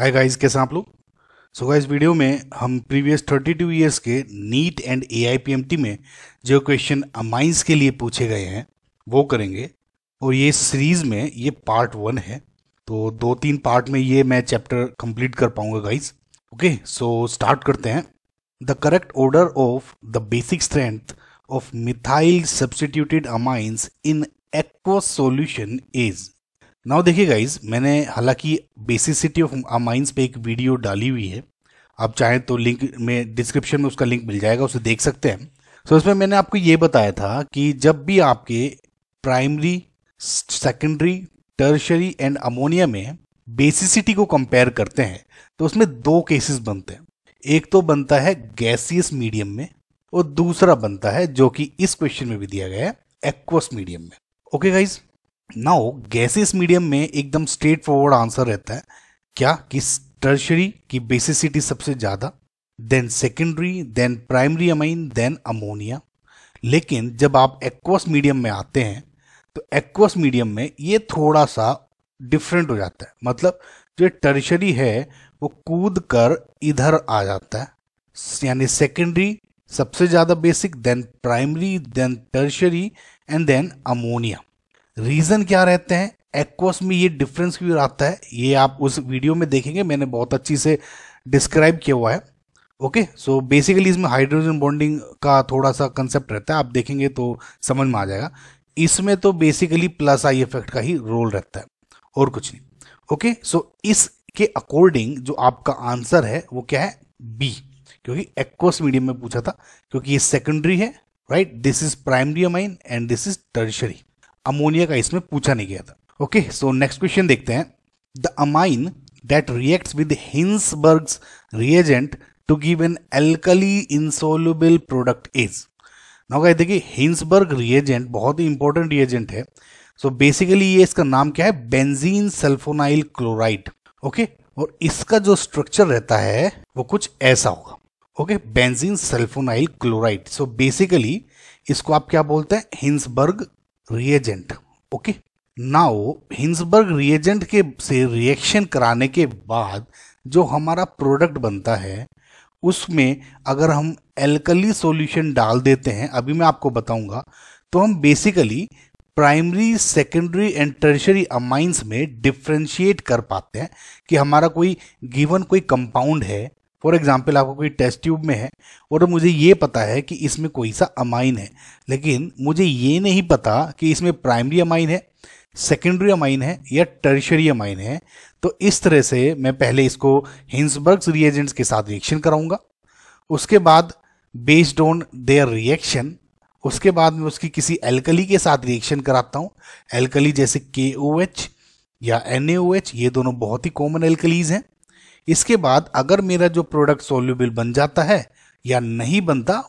Hi guys कैसे आप लोग सो गाइस वीडियो में हम प्रीवियस 32 इयर्स के नीट एंड एआईपीएमटी में जो क्वेश्चन अमाइंस के लिए पूछे गए हैं वो करेंगे और ये सीरीज में ये पार्ट वन है तो दो तीन पार्ट में ये मैं चैप्टर कंप्लीट कर पाऊंगा गाइस ओके सो स्टार्ट करते हैं the correct order of the basic strength of methyl substituted amines in aqua solution is now देखिए गाइज मैंने हालांकि बेसिसिटी ऑफ माइंस पे एक वीडियो डाली हुई है आप चाहें तो लिंक में डिस्क्रिप्शन में उसका लिंक मिल जाएगा उसे देख सकते हैं सो so, इसमें मैंने आपको ये बताया था कि जब भी आपके primary secondary tertiary and ammonia में बेसिसिटी को कंपेयर करते हैं तो उसमें दो केसेस बनते हैं एक तो बनता है गैसियस मीडियम में और दूसरा बनता है जो कि इस क्वेश्चन में भी दिया गया है एक्वस मीडियम में okay okay guys now gases medium में एकदम स्ट्रेट फॉरवर्ड आंसर रहता है क्या कि टर्शरी की बेसिसिटी सबसे ज़्यादा then secondary then primary amine then ammonia लेकिन जब आप एक्वस मीडियम में आते हैं तो एक्वस मीडियम में ये थोड़ा सा डिफरेंट हो जाता है मतलब जो टर्शरी है वो कूद कर इधर आ जाता है यानी सेकेंडरी सबसे ज़्यादा basic then primary then tertiary and then ammonia reason क्या रहते हैं एक्वस में ये डिफरेंस क्यों आता है ये आप उस वीडियो में देखेंगे मैंने बहुत अच्छी से डिस्क्राइब किया हुआ है ओके सो बेसिकली इसमें हाइड्रोजन बॉन्डिंग का थोड़ा सा कंसेप्ट रहता है आप देखेंगे तो समझ में आ जाएगा इसमें तो बेसिकली प्लस आई इफेक्ट का ही रोल रहता है और कुछ नहीं ओके सो इसके अकॉर्डिंग जो आपका आंसर है वो क्या है बी क्योंकि एक्वस मीडियम में पूछा था क्योंकि ये सेकेंडरी है right this is primary amine and this is tertiary ammonia का इसमें पूछा नहीं गया था ओके सो नेक्स्ट क्वेश्चन देखते हैं the amine that react with Hinsberg reagent to give an alkali insoluble product is ना कहते देखिए हिंसबर्ग रिएजेंट बहुत ही इंपॉर्टेंट रिएजेंट है सो so बेसिकली ये इसका नाम क्या है बेंजीन सल्फोनाइल क्लोराइड ओके और इसका जो स्ट्रक्चर रहता है वो कुछ ऐसा होगा okay benzene sulphonyl chloride so basically इसको आप क्या बोलते हैं Hinsberg reagent okay now Hinsberg reagent के से रिएक्शन कराने के बाद जो हमारा प्रोडक्ट बनता है उसमें अगर हम एल्कली सॉल्यूशन डाल देते हैं अभी मैं आपको बताऊंगा तो हम basically primary secondary and tertiary amines में डिफ्रेंशिएट कर पाते हैं कि हमारा कोई गिवन कोई कंपाउंड है फॉर एग्जाम्पल आपको कोई टेस्ट ट्यूब में है और मुझे ये पता है कि इसमें कोई सा अमाइन है लेकिन मुझे ये नहीं पता कि इसमें प्राइमरी अमाइन है सेकेंडरी अमाइन है या टर्शरी अमाइन है तो इस तरह से मैं पहले इसको हिंसबर्ग्स रिएजेंट्स के साथ रिएक्शन कराऊंगा उसके बाद बेस्ड ऑन देयर रिएक्शन उसके बाद मैं उसकी किसी एल्कली के साथ रिएक्शन कराता हूँ एल्कली जैसे के या एन ये दोनों बहुत ही कॉमन एल्कलीज हैं इसके बाद अगर मेरा जो प्रोडक्ट सोल्यूबल बन जाता है या नहीं बनता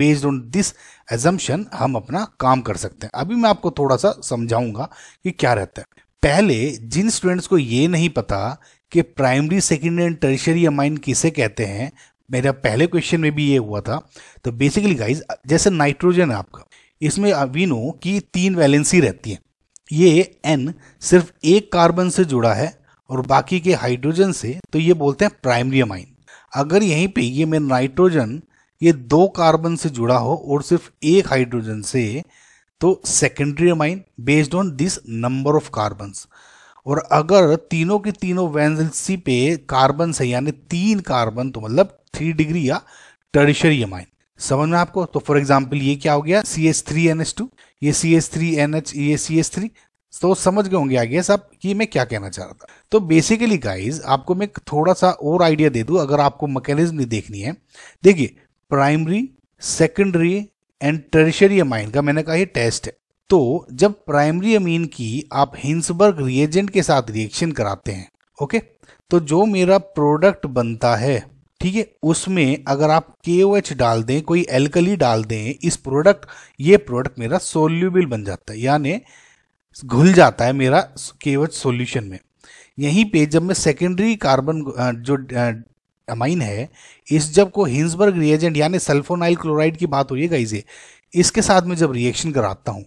बेस्ड ऑन दिस एजम्पन हम अपना काम कर सकते हैं अभी मैं आपको थोड़ा सा समझाऊंगा कि क्या रहता है पहले जिन स्टूडेंट्स को ये नहीं पता कि primary secondary and tertiary amine किसे कहते हैं मेरा पहले क्वेश्चन में भी ये हुआ था तो बेसिकली गाइज जैसे नाइट्रोजन है आपका इसमें अवीनो की तीन वैलेंसी रहती है ये एन सिर्फ एक कार्बन से जुड़ा है और बाकी के हाइड्रोजन से तो ये बोलते हैं प्राइमरी अमाइन अगर यहीं पे ये में नाइट्रोजन ये दो कार्बन से जुड़ा हो और सिर्फ एक हाइड्रोजन से तो secondary amine based on this number of carbon और अगर तीनों के तीनों वैनसी पे कार्बन है यानी तीन कार्बन तो मतलब थ्री डिग्री या टर्शरी अमाइन समझ में आपको तो फॉर एग्जाम्पल ये क्या हो गया C S three N H two ये C S three N H ये सी एस थ्री तो समझ गए होंगे आइए साहब कि मैं क्या कहना चाह रहा था तो बेसिकली गाइज आपको मैं थोड़ा सा और आइडिया दे दूं अगर आपको मैकेनिज्म देखनी है देखिए primary secondary and tertiary amine का मैंने कहा ये टेस्ट है तो जब प्राइमरी अमीन की आप हिंसबर्ग रिएजेंट के साथ रिएक्शन कराते हैं ओके तो जो मेरा प्रोडक्ट बनता है ठीक है उसमें अगर आप के डाल दें कोई एल्कली डाल दें इस प्रोडक्ट ये प्रोडक्ट मेरा सोल्यूबल बन जाता है यानी घुल जाता है मेरा केवट सॉल्यूशन में यहीं पे जब मैं सेकेंडरी कार्बन जो अमाइन है इस जब को हिंसबर्ग रिएजेंट यानी सल्फोनाइल क्लोराइड की बात हो रही है गाइजे इसके साथ में जब रिएक्शन कराता हूँ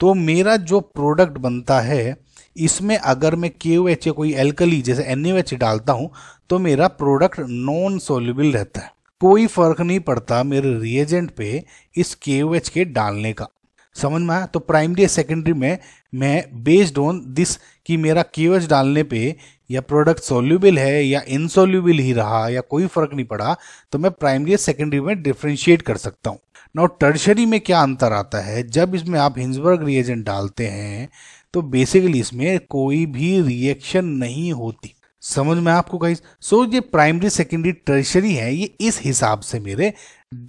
तो मेरा जो प्रोडक्ट बनता है इसमें अगर मैं के ओ एच या कोई एल्कली जैसे एन एच डालता हूँ तो मेरा प्रोडक्ट नॉन सोल्यूबल रहता है कोई फर्क नहीं पड़ता मेरे रिएजेंट पे इस के ओ एच के डालने का समझ में आया तो प्राइमरी या सेकेंडरी में मैं बेस्ड ऑन दिस कि मेरा कीवर्ड्स डालने पे या प्रोडक्ट सोल्यूबल है या इनसोल्यूबल ही रहा या कोई फर्क नहीं पड़ा तो मैं प्राइमरी या सेकेंडरी में डिफ्रेंशिएट कर सकता हूँ नाउ टर्शरी में क्या अंतर आता है जब इसमें आप हिंसबर्ग रिएजेंट डालते हैं तो बेसिकली इसमें कोई भी रिएक्शन नहीं होती समझ में आपको कहीं सो so, ये प्राइमरी सेकेंडरी टर्शरी है ये इस हिसाब से मेरे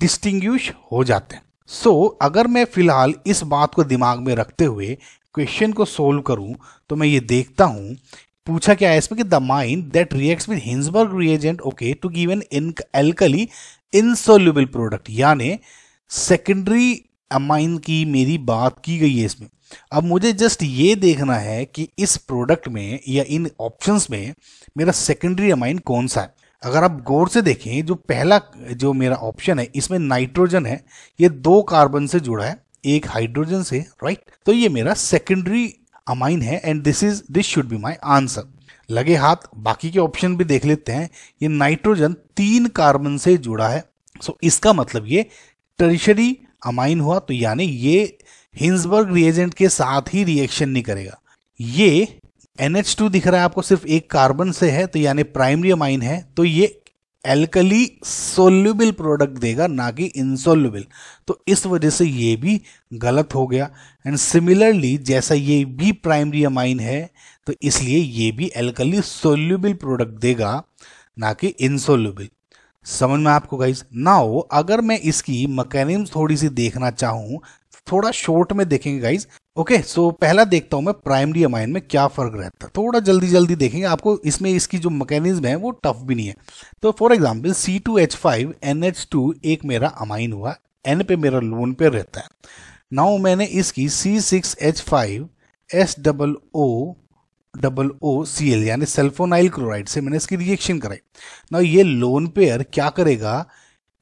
डिस्टिंग्विश हो जाते हैं सो so, अगर मैं फिलहाल इस बात को दिमाग में रखते हुए क्वेश्चन को सोल्व करूं तो मैं ये देखता हूं पूछा क्या है इसमें कि the amine that reacts with Hinsberg reagent okay to give an alkali insoluble product यानी सेकेंडरी अमाइन की मेरी बात की गई है इसमें अब मुझे जस्ट ये देखना है कि इस प्रोडक्ट में या इन ऑप्शंस में मेरा सेकेंडरी अमाइन कौन सा है अगर आप गौर से देखें जो पहला जो मेरा ऑप्शन है इसमें नाइट्रोजन है ये दो कार्बन से जुड़ा है एक हाइड्रोजन से राइट तो ये मेरा सेकेंडरी अमाइन है and this is this should be my answer लगे हाथ बाकी के ऑप्शन भी देख लेते हैं ये नाइट्रोजन तीन कार्बन से जुड़ा है सो so, इसका मतलब ये टर्शरी अमाइन हुआ तो यानी ये हिंसबर्ग रिएजेंट के साथ ही रिएक्शन नहीं करेगा ये NH2 दिख रहा है आपको सिर्फ एक कार्बन से है तो यानी प्राइमरी अमाइन है तो ये एल्कली सोल्यूबल प्रोडक्ट देगा ना कि इनसोल्यूबल तो इस वजह से ये भी गलत हो गया एंड सिमिलरली जैसा ये भी प्राइमरी अमाइन है तो इसलिए ये भी एल्कली सोल्यूबल प्रोडक्ट देगा ना कि इनसोल्यूबल समझ में आपको गाइज ना हो अगर मैं इसकी मकैनिज्म थोड़ी सी देखना चाहूँ थोड़ा शॉर्ट में देखेंगे guys okay okay, so so पहला देखता हूं मैं प्राइमरी अमाइन में क्या फर्क रहता है थोड़ा जल्दी जल्दी देखेंगे आपको इसमें इसकी जो मैकेनिज्म है वो टफ भी नहीं है तो for example C two H five N H two एक मेरा अमाइन हुआ एन पे मेरा लोन पे रहता है नाउ मैंने इसकी C six H five S double O double O C L यानी सेल्फोनाइल क्लोराइड से मैंने इसकी रिएक्शन कराई ना ये लोन पेयर क्या करेगा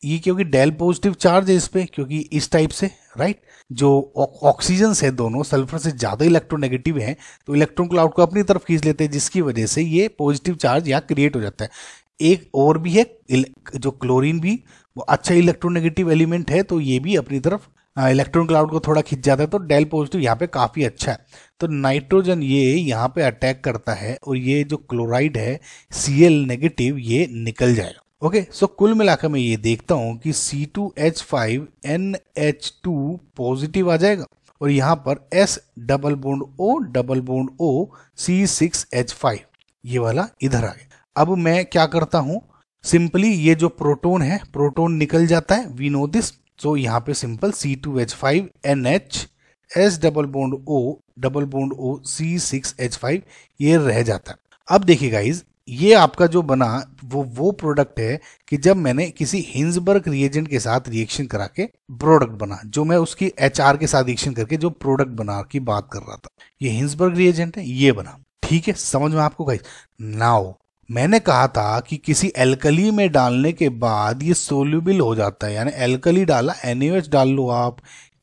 ये क्योंकि डेल पॉजिटिव चार्ज है इस पर क्योंकि इस टाइप से राइट जो ऑक्सीजन है दोनों सल्फर से ज़्यादा इलेक्ट्रोनेगेटिव हैं तो इलेक्ट्रॉन क्लाउड को अपनी तरफ खींच लेते हैं जिसकी वजह से ये पॉजिटिव चार्ज यहाँ क्रिएट हो जाता है एक और भी है जो क्लोरीन भी वो अच्छा इलेक्ट्रोनेगेटिव एलिमेंट है तो ये भी अपनी तरफ इलेक्ट्रॉन क्लाउड को थोड़ा खींच जाता है तो डेल पॉजिटिव यहाँ पे काफ़ी अच्छा है तो नाइट्रोजन ये यहाँ पे अटैक करता है और ये जो क्लोराइड है सी नेगेटिव ये निकल जाएगा ओके okay, सो so कुल मिलाकर मैं ये देखता हूं कि C two H five N H two positive आ जाएगा और यहाँ पर S double bond O double bond O five ये वाला इधर आ गया अब मैं क्या करता हूँ सिंपली ये जो प्रोटोन है प्रोटोन निकल जाता है वी नो दिस सो यहाँ पे simple C two H five N H S double bond O double bond O five ये रह जाता है अब देखिए गाइज ये आपका जो बना वो वो प्रोडक्ट है कि जब मैंने किसी हिंजबर्ग रिएजेंट के साथ रिएक्शन करा के प्रोडक्ट बना जो मैं उसकी एच के साथ रिएक्शन करके जो प्रोडक्ट बना की बात कर रहा था ये हिंजबर्ग रिएजेंट है ये बना ठीक है समझ में आपको कही नाउ मैंने कहा था कि किसी एल्कली में डालने के बाद ये सोल्यूबल हो जाता है यानी एल्कली डाला एनएच डाल लो आप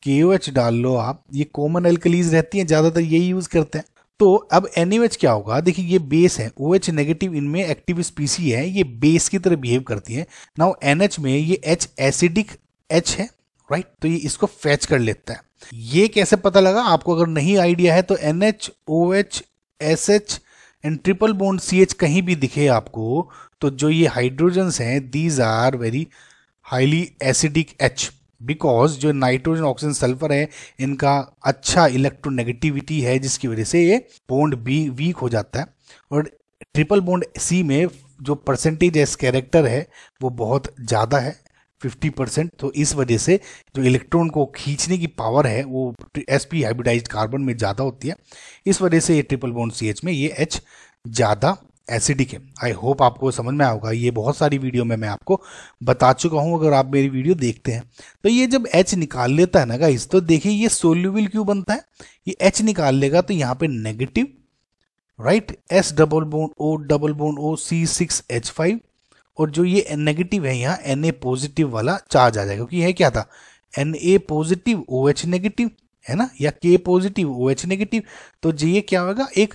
के डाल लो आप ये कॉमन एल्कलीज रहती हैं ज़्यादातर यही यूज़ करते हैं तो अब एन e क्या होगा देखिए ये बेस है ओ OH नेगेटिव इनमें एक्टिव स्पीसी है ये बेस की तरह बिहेव करती है नाउ एन में ये एच एसिडिक एच है राइट तो ये इसको फैच कर लेता है ये कैसे पता लगा आपको अगर नहीं आइडिया है तो N H O H S H and triple bond C H कहीं भी दिखे आपको तो जो ये हाइड्रोजन्स हैं these are very highly acidic H because जो नाइट्रोजन ऑक्सीजन सल्फर है इनका अच्छा इलेक्ट्रोनेगेटिविटी है जिसकी वजह से ये बॉन्ड बी वीक हो जाता है और ट्रिपल बॉन्ड सी में जो परसेंटेज एस कैरेक्टर है वो बहुत ज़्यादा है 50 परसेंट तो इस वजह से जो इलेक्ट्रॉन को खींचने की पावर है वो एस पी हाइब्रिडाइज कार्बन में ज़्यादा होती है इस वजह से ये ट्रिपल बॉन्ड सी एच में ये एच ज़्यादा एसिडिक है आई होप आपको समझ में आया होगा ये बहुत सारी वीडियो में मैं आपको बता चुका हूँ अगर आप मेरी वीडियो देखते हैं तो ये जब एच निकाल लेता है ना गाइस तो देखिए ये सोल्यूबल क्यों बनता है ये एच निकाल लेगा तो यहाँ पे negative right S double bond O double bond O C six H five और जो ये नेगेटिव है यहाँ एन ए पॉजिटिव वाला चार्ज आ जाएगा क्योंकि यह क्या था N A positive O H negative है ना या के पॉजिटिव ओ एच नेगेटिव तो ये क्या होगा एक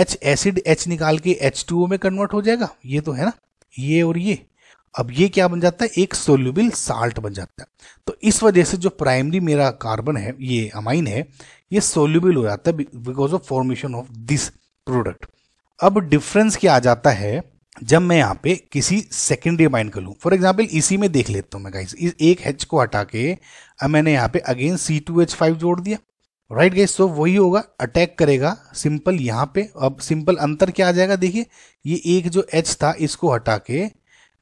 एच एसिड एच निकाल के एच टू ओ में कन्वर्ट हो जाएगा ये तो है ना ये और ये अब ये क्या बन जाता है एक सोल्यूबल साल्ट बन जाता है तो इस वजह से जो प्राइमरी मेरा कार्बन है ये अमाइन है ये सोल्यूबल हो जाता है because of formation of this product अब डिफरेंस क्या आ जाता है जब मैं यहाँ पे किसी सेकेंडरी अमाइन कर लूँ फॉर एग्जाम्पल इसी में देख लेता हूँ मैं गाइस इस एक एच को हटा के अब मैंने यहाँ पे again C two H five जोड़ दिया राइट गाइस सो वही होगा अटैक करेगा सिंपल यहाँ पे अब सिंपल अंतर क्या आ जाएगा देखिए ये एक जो एच था इसको हटा के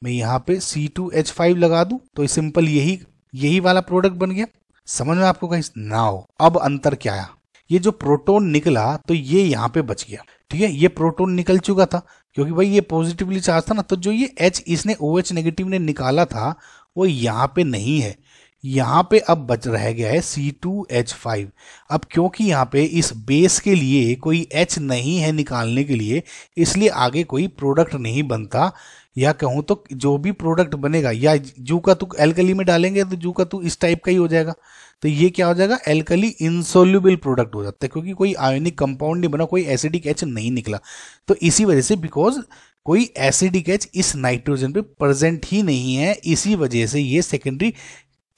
मैं यहाँ पे सी टू एच फाइव लगा दू तो सिंपल यही यही वाला प्रोडक्ट बन गया समझ में आपको कहीं ना हो अब अंतर क्या आया ये जो प्रोटोन निकला तो ये यहाँ पे बच गया ठीक है ये प्रोटोन निकल चुका था क्योंकि भाई ये पॉजिटिवली चार्ज था ना तो जो ये एच इसने ओ OH एच नेगेटिव ने निकाला था वो यहाँ पे नहीं है यहाँ पे अब बच रह गया है C2H5 अब क्योंकि यहाँ पे इस बेस के लिए कोई H नहीं है निकालने के लिए इसलिए आगे कोई प्रोडक्ट नहीं बनता या कहूँ तो जो भी प्रोडक्ट बनेगा या जू का तू एल्कली में डालेंगे तो जू का तू इस टाइप का ही हो जाएगा तो ये क्या हो जाएगा एल्कली इंसोल्यूबल प्रोडक्ट हो जाता है क्योंकि कोई आयोनिक कंपाउंड नहीं बना कोई एसिडिक एच नहीं निकला तो इसी वजह से बिकॉज कोई एसिडिक एच इस नाइट्रोजन पे प्रेजेंट ही नहीं है इसी वजह से ये सेकेंडरी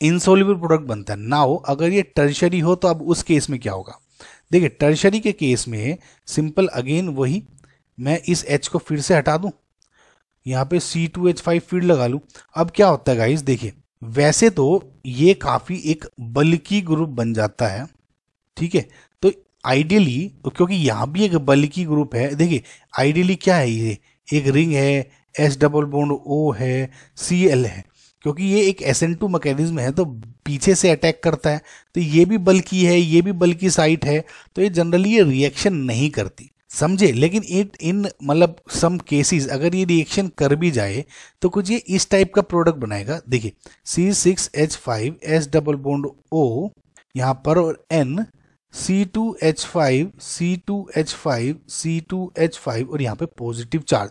इनसोल्यूबल प्रोडक्ट बनता है नाउ अगर ये टर्शरी हो तो अब उस केस में क्या होगा देखिए टर्शरी के केस में सिंपल अगेन वही मैं इस एच को फिर से हटा दूँ यहाँ पे C two H five feed लगा लूँ अब क्या होता है गाइस देखिए वैसे तो ये काफ़ी एक बल्कि ग्रुप बन जाता है ठीक है तो आइडियली क्योंकि यहाँ भी एक बल्कि ग्रुप है देखिए आइडियली क्या है ये एक रिंग है एस डबल बॉन्ड ओ है सी एल है क्योंकि ये एक एस एन टू मैकेनिज्म है तो पीछे से अटैक करता है तो ये भी बल की है ये भी बल की साइट है तो ये जनरली ये रिएक्शन नहीं करती समझे लेकिन इन इन मतलब सम केसेस अगर ये रिएक्शन कर भी जाए तो कुछ ये इस टाइप का प्रोडक्ट बनाएगा देखिए C six H five S double bond O यहाँ पर और N C two H five C two H five C two H five और यहाँ पे पॉजिटिव चार्ज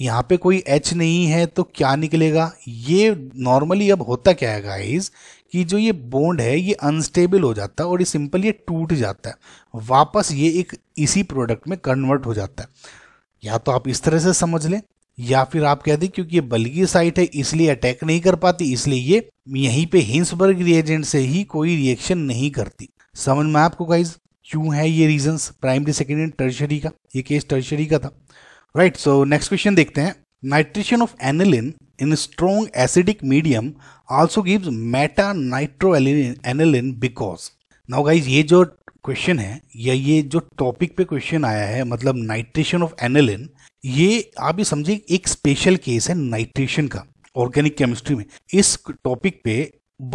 यहाँ पे कोई एच नहीं है तो क्या निकलेगा ये नॉर्मली अब होता क्या है गाइज कि जो ये बोन्ड है ये अनस्टेबल हो जाता है और ये सिंपल ये टूट जाता है वापस ये एक इसी प्रोडक्ट में कन्वर्ट हो जाता है या तो आप इस तरह से समझ लें या फिर आप कह दें क्योंकि ये बल्गी साइट है इसलिए अटैक नहीं कर पाती इसलिए ये यहीं पे हिंसबर्ग रिएजेंट से ही कोई रिएक्शन नहीं करती समझ में आपको गाइज क्यों है ये रीजंस प्राइमरी सेकेंडरी टर्शरी का ये केस टर्शरी का था राइट सो नेक्स्ट क्वेश्चन देखते हैं nitration of aniline in strong acidic medium also gives meta nitro aniline because now guys ये जो क्वेश्चन है या ये जो टॉपिक पे क्वेश्चन आया है मतलब नाइट्रिशन ऑफ एनिलिन ये आप ही समझिए एक स्पेशल केस है नाइट्रिशन का ऑर्गेनिक केमिस्ट्री में इस टॉपिक पे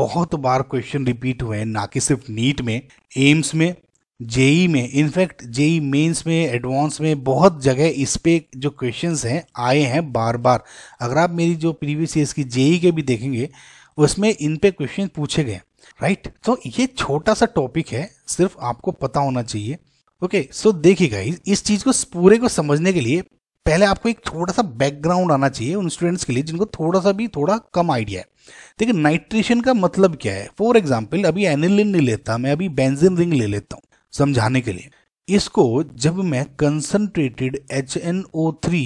बहुत बार क्वेश्चन रिपीट हुए हैं ना कि सिर्फ नीट में एम्स में जेई में इनफैक्ट जेई मेंस में एडवांस में बहुत जगह इस पे जो क्वेश्चंस हैं आए हैं बार बार अगर आप मेरी जो प्रीवियस ईयर्स की जेई के भी देखेंगे उसमें इन पे क्वेश्चन पूछे गए राइट right? तो ये छोटा सा टॉपिक है सिर्फ आपको पता होना चाहिए ओके सो देखिएगा इस चीज़ को पूरे को समझने के लिए पहले आपको एक थोड़ा सा बैकग्राउंड आना चाहिए उन स्टूडेंट्स के लिए जिनको थोड़ा सा भी थोड़ा कम आइडिया है देखिए नाइट्रेशन का मतलब क्या है फॉर एग्जाम्पल अभी एनिलिन नहीं लेता मैं अभी बेंजिन रिंग ले लेता हूँ समझाने के लिए इसको जब मैं concentrated H N O three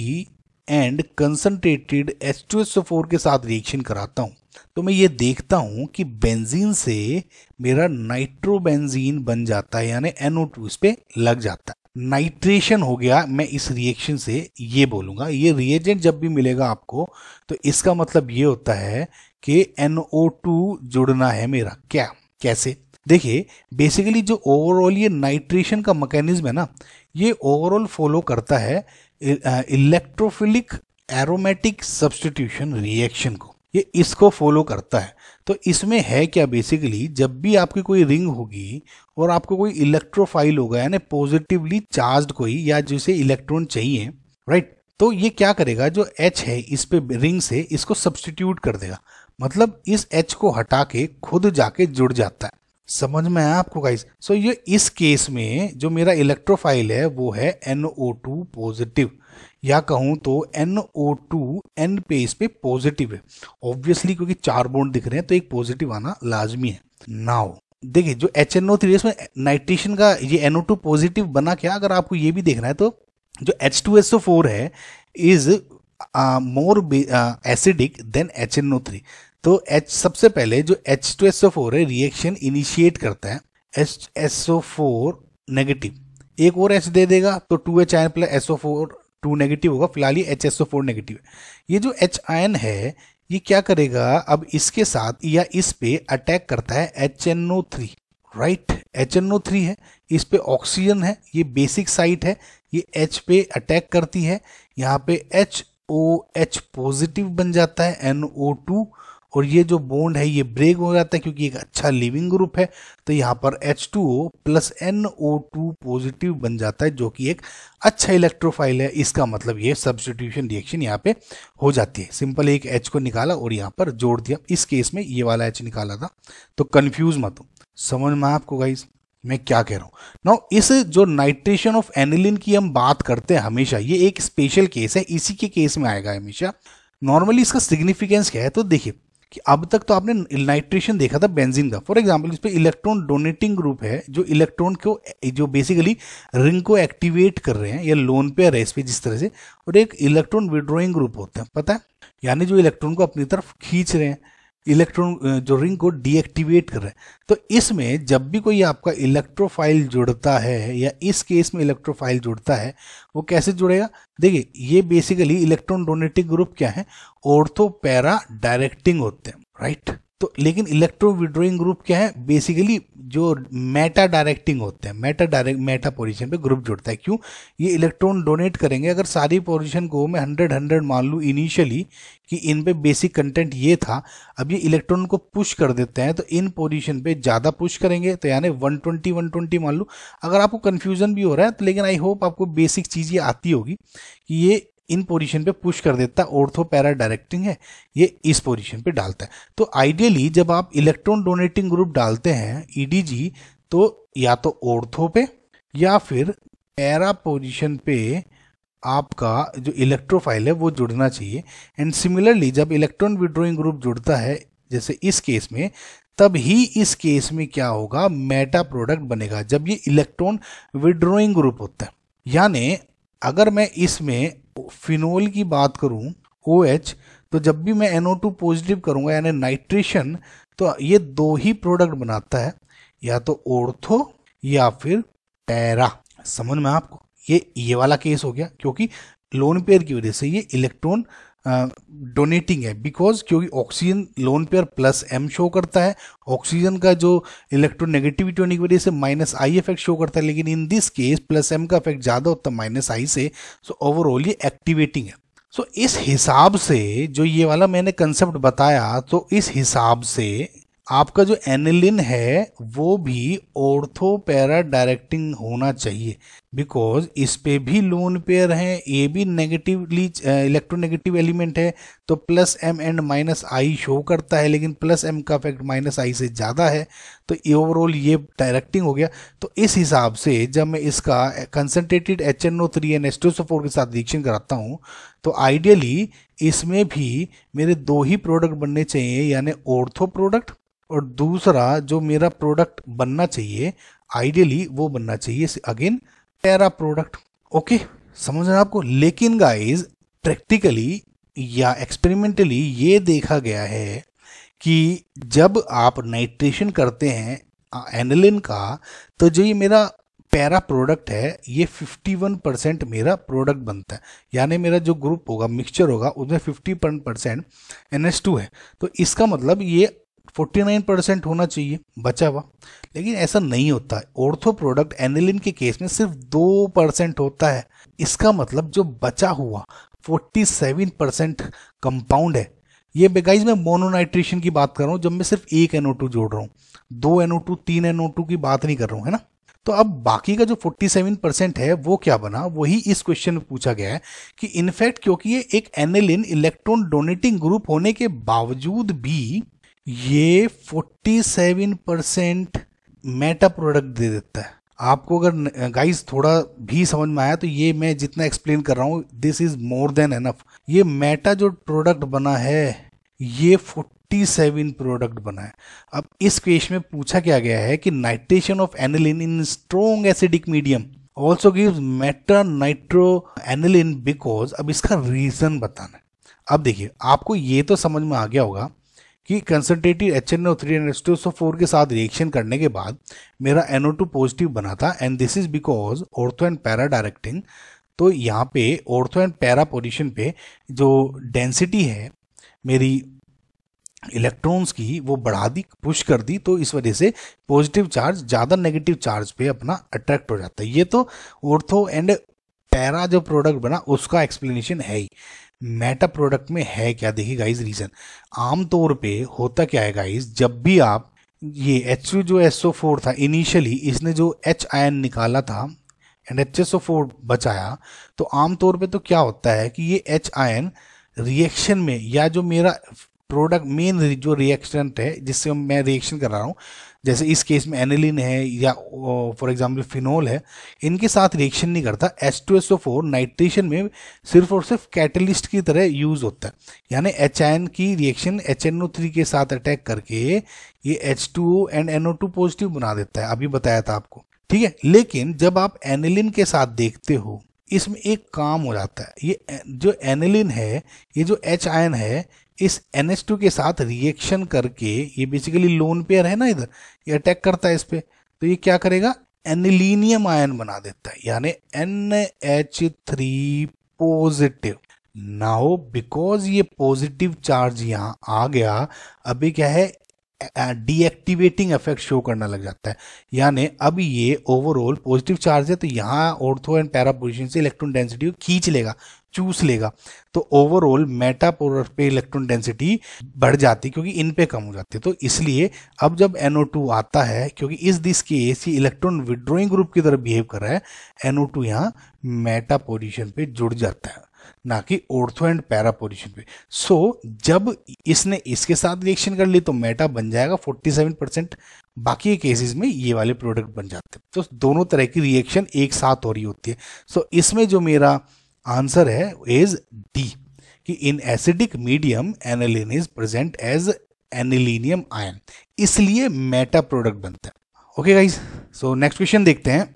and concentrated H two S four के साथ रिएक्शन कराता हूँ तो मैं ये देखता हूँ कि बेंजीन से मेरा नाइट्रोबेंजीन बन जाता है यानी एनओ टू इस पर लग जाता है नाइट्रेशन हो गया मैं इस रिएक्शन से ये बोलूँगा ये रिएजेंट जब भी मिलेगा आपको तो इसका मतलब ये होता है कि एनओ टू जुड़ना है मेरा क्या कैसे देखिए बेसिकली जो ओवरऑल ये नाइट्रेशन का मैकेनिज्म है ना ये ओवरऑल फॉलो करता है इलेक्ट्रोफिलिक एरोमेटिक सब्सटीट्यूशन रिएक्शन को ये इसको फॉलो करता है तो इसमें है क्या बेसिकली जब भी आपकी कोई रिंग होगी और आपको कोई इलेक्ट्रोफाइल होगा यानी पॉजिटिवली चार्ज कोई या जिसे इलेक्ट्रॉन चाहिए राइट तो ये क्या करेगा जो H है इस पे रिंग से इसको सब्सटीट्यूट कर देगा मतलब इस H को हटा के खुद जाके जुड़ जाता है समझ में आया आपको गाइस सो so, ये इस केस में जो मेरा इलेक्ट्रोफाइल है वो है NO2 पॉजिटिव या कहूँ तो NO2 N पे इस पे पॉजिटिव है ऑब्वियसली क्योंकि चार बोन्ड दिख रहे हैं तो एक पॉजिटिव आना लाजमी है नाउ देखिए जो एच एन ओ थ्री इसमें नाइट्रेशन का ये एनओ टू पॉजिटिव बना क्या अगर आपको ये भी देखना है तो जो H two S O four है is more acidic than H N O three तो एच सबसे पहले जो H two S O four है रिएक्शन इनिशिएट करता है H S O four negative एक और एच दे देगा तो two H ion plus S O four two negative होगा फिलहाल ये H S O four negative है ये जो एच आयन है ये क्या करेगा अब इसके साथ या इस पे अटैक करता है H N O three right H N O three है इस पे ऑक्सीजन है ये बेसिक साइट है ये एच पे अटैक करती है यहाँ पे एच ओ एच पॉजिटिव बन जाता है एन ओ टू और ये जो बॉन्ड है ये ब्रेक हो जाता है क्योंकि एक अच्छा लिविंग ग्रुप है तो यहाँ पर H two O plus N O two positive बन जाता है जो कि एक अच्छा इलेक्ट्रोफाइल है इसका मतलब ये सब्सटीट्यूशन रिएक्शन यहाँ पे हो जाती है सिंपल एक एच को निकाला और यहाँ पर जोड़ दिया इस केस में ये वाला एच निकाला था तो कन्फ्यूज मत हो समझ में आपको गाइज मैं क्या कह रहा हूँ ना इस जो नाइट्रेशन ऑफ एनिलिन की हम बात करते हैं हमेशा ये एक स्पेशल केस है इसी के केस में आएगा हमेशा नॉर्मली इसका सिग्निफिकेंस क्या है तो देखिए कि अब तक तो आपने नाइट्रेशन देखा था बेंजीन का फॉर एग्जाम्पल इस पर इलेक्ट्रॉन डोनेटिंग ग्रुप है जो इलेक्ट्रॉन को जो बेसिकली रिंग को एक्टिवेट कर रहे हैं या लोन पे है इस पर जिस तरह से और एक इलेक्ट्रॉन विड्रॉइंग ग्रुप होता है पता है यानी जो इलेक्ट्रॉन को अपनी तरफ खींच रहे हैं इलेक्ट्रॉन जो रिंग को डीएक्टिवेट कर रहे हैं तो इसमें जब भी कोई आपका इलेक्ट्रोफाइल जुड़ता है या इस केस में इलेक्ट्रोफाइल जुड़ता है वो कैसे जुड़ेगा देखिए ये बेसिकली इलेक्ट्रॉन डोनेटिंग ग्रुप क्या है पैरा डायरेक्टिंग होते हैं राइट तो लेकिन इलेक्ट्रो विड्रोइंग ग्रुप क्या है बेसिकली जो मेटा डायरेक्टिंग होते हैं मेटा डायरेक्ट मेटा पोजीशन पे ग्रुप जुड़ता है क्यों ये इलेक्ट्रॉन डोनेट करेंगे अगर सारी पोजीशन को मैं हंड्रेड हंड्रेड मान लूँ इनिशियली कि इन पे बेसिक कंटेंट ये था अब ये इलेक्ट्रॉन को पुश कर देते हैं तो इन पोजीशन पे ज़्यादा पुश करेंगे तो यानी वन ट्वेंटी मान लूँ अगर आपको कन्फ्यूज़न भी हो रहा है तो लेकिन आई होप आपको बेसिक चीज़ ये आती होगी कि ये इन पोजीशन पे पुश कर देता है ऑर्थो पैरा डायरेक्टिंग है ये इस पोजीशन पे डालता है तो आइडियली जब आप इलेक्ट्रॉन डोनेटिंग ग्रुप डालते हैं ईडीजी e तो या तो ऑर्थो पे या फिर पैरा पोजीशन पे आपका जो इलेक्ट्रोफाइल है वो जुड़ना चाहिए एंड सिमिलरली जब इलेक्ट्रॉन विड्रोइंग ग्रुप जुड़ता है जैसे इस केस में तब ही इस केस में क्या होगा मेटा प्रोडक्ट बनेगा जब ये इलेक्ट्रॉन विड्रोइंग ग्रुप होता है यानी अगर मैं इसमें फिनोल की बात करूं ओ OH, तो जब भी मैं एनओ टू पॉजिटिव करूंगा यानी नाइट्रेशन तो ये दो ही प्रोडक्ट बनाता है या तो ओर्थो या फिर पैरा समझ में आपको ये ये वाला केस हो गया क्योंकि लोन पेयर की वजह से ये इलेक्ट्रॉन डोनेटिंग है बिकॉज क्योंकि oxygen lone pair plus M show करता है ऑक्सीजन का जो इलेक्ट्रोनेगेटिविटी होने की वजह से माइनस आई इफेक्ट शो करता है लेकिन in this case plus M का इफेक्ट ज़्यादा होता है माइनस आई से सो so ओवरऑल ये एक्टिवेटिंग है सो so इस हिसाब से जो ये वाला मैंने कंसेप्ट बताया तो इस हिसाब से आपका जो एनिलिन है वो भी ऑर्थो पैरा डायरेक्टिंग होना चाहिए बिकॉज इस पे भी लोन पेयर है ये भी नेगेटिवली इलेक्ट्रोनेगेटिव एलिमेंट है तो plus M and minus I show करता है लेकिन प्लस एम का इफेक्ट माइनस आई से ज़्यादा है तो ओवरऑल ये डायरेक्टिंग हो गया तो इस हिसाब से जब मैं इसका concentrated H N O three N S के साथ रिएक्शन कराता हूँ तो आइडियली इसमें भी मेरे दो ही प्रोडक्ट बनने चाहिए यानी ऑर्थो प्रोडक्ट और दूसरा जो मेरा प्रोडक्ट बनना चाहिए आइडियली वो बनना चाहिए अगेन पैरा प्रोडक्ट ओके समझ रहे आपको लेकिन गाइज प्रैक्टिकली या एक्सपेरिमेंटली ये देखा गया है कि जब आप नाइट्रेशन करते हैं एनलिन का तो जो ये मेरा पैरा प्रोडक्ट है ये 51 परसेंट मेरा प्रोडक्ट बनता है यानी मेरा जो ग्रुप होगा मिक्सचर होगा उसमें 51 परसेंट एन है तो इसका मतलब ये 49 परसेंट होना चाहिए बचा हुआ लेकिन ऐसा नहीं होता है ऑर्थो प्रोडक्ट एनिलिन के केस में सिर्फ दो परसेंट होता है इसका मतलब जो बचा हुआ 47 परसेंट कंपाउंड है ये बेगाइज मैं मोनोनाइट्रेशन की बात कर रहा हूँ जब मैं सिर्फ एक एनओ जोड़ रहा हूँ दो एनओ तीन एनओ की बात नहीं कर रहा हूँ है ना तो अब बाकी का जो 47 परसेंट है वो क्या बना वही इस क्वेश्चन में पूछा गया है कि इनफैक्ट क्योंकि ये एक एनेलिन इलेक्ट्रॉन डोनेटिंग ग्रुप होने के बावजूद भी ये 47 परसेंट मेटा प्रोडक्ट दे देता है आपको अगर गाइस थोड़ा भी समझ में आया तो ये मैं जितना एक्सप्लेन कर रहा हूँ this is more than enough ये मेटा जो प्रोडक्ट बना है ये 47 प्रोडक्ट बना है अब इस क्वेश्चन में पूछा क्या गया है कि nitration of aniline in strong acidic medium also give meta nitro aniline because अब इसका रीजन बताना है अब देखिए आपको ये तो समझ में आ गया होगा कि concentrated H N O three N S two S O four के साथ रिएक्शन करने के बाद मेरा एन ओ टू पॉजिटिव बना था and this is because ortho and para directing तो यहाँ पे ऑर्थो एंड पैरा पोजिशन पे जो डेंसिटी है मेरी इलेक्ट्रॉन्स की वो बढ़ा दी पुश कर दी तो इस वजह से पॉजिटिव चार्ज ज़्यादा नेगेटिव चार्ज पे अपना अट्रैक्ट हो जाता है ये तो ऑर्थो एंड पैरा जो प्रोडक्ट बना उसका एक्सप्लेनेशन है ही मेटा प्रोडक्ट में है क्या देखिए गाइज रीजन आमतौर पे होता क्या है गाइज जब भी आप ये एच जो एस फोर था इनिशियली इसने जो एच आयन निकाला था एंड एच एस फोर बचाया तो आमतौर पे तो क्या होता है कि ये एच आयन रिएक्शन में या जो मेरा प्रोडक्ट मेन जो रिएक्शन है जिससे मैं रिएक्शन कर रहा हूँ जैसे इस केस में एनिलिन है या फॉर एग्जांपल फिनोल है इनके साथ रिएक्शन नहीं करता H two S O four nitration में सिर्फ और सिर्फ कैटलिस्ट की तरह यूज होता है यानी एच आई एन की reaction H N O three के साथ अटैक करके ये H two O and N O two positive बना देता है अभी बताया था आपको ठीक है लेकिन जब आप एनिलिन के साथ देखते हो इसमें एक काम हो जाता है ये जो एनिलिन है ये जो एच आयन है इस NH2 के साथ रिएक्शन करके ये बेसिकली लोन पेयर है ना इधर ये अटैक करता है इस पर तो ये क्या करेगा एनिलीनियम आयन बना देता है यानी N H three positive now because ये पॉजिटिव चार्ज यहां आ गया अभी क्या है डीएक्टिवेटिंग इफेक्ट शो करना लग जाता है यानी अब ये ओवरऑल पॉजिटिव चार्ज है तो यहां ऑर्थो एंड पैरा पोजिशन से इलेक्ट्रॉन डेंसिटी को खींच लेगा चूस लेगा तो ओवरऑल मेटा पोलर पे इलेक्ट्रॉन डेंसिटी बढ़ जाती है क्योंकि इन पे कम हो जाती है तो इसलिए अब जब NO2 आता है क्योंकि इस दिस केस ये इलेक्ट्रॉन विड्रोइंग ग्रुप की तरफ बिहेव कर रहा है NO2 यहाँ मेटा पोजिशन पे जुड़ जाता है ना कि ओर्थो एंड पैरा पोजिशन पे सो so, जब इसने इसके साथ रिएक्शन कर ली तो मेटा बन जाएगा 47 परसेंट बाकी केसेस में ये वाले प्रोडक्ट बन जाते हैं तो दोनों तरह की रिएक्शन एक साथ हो रही होती है सो so, इसमें जो मेरा आंसर है इज डी कि in acidic medium aniline is present as anilinium ion इसलिए मेटा प्रोडक्ट बनता है okay guys so next question देखते हैं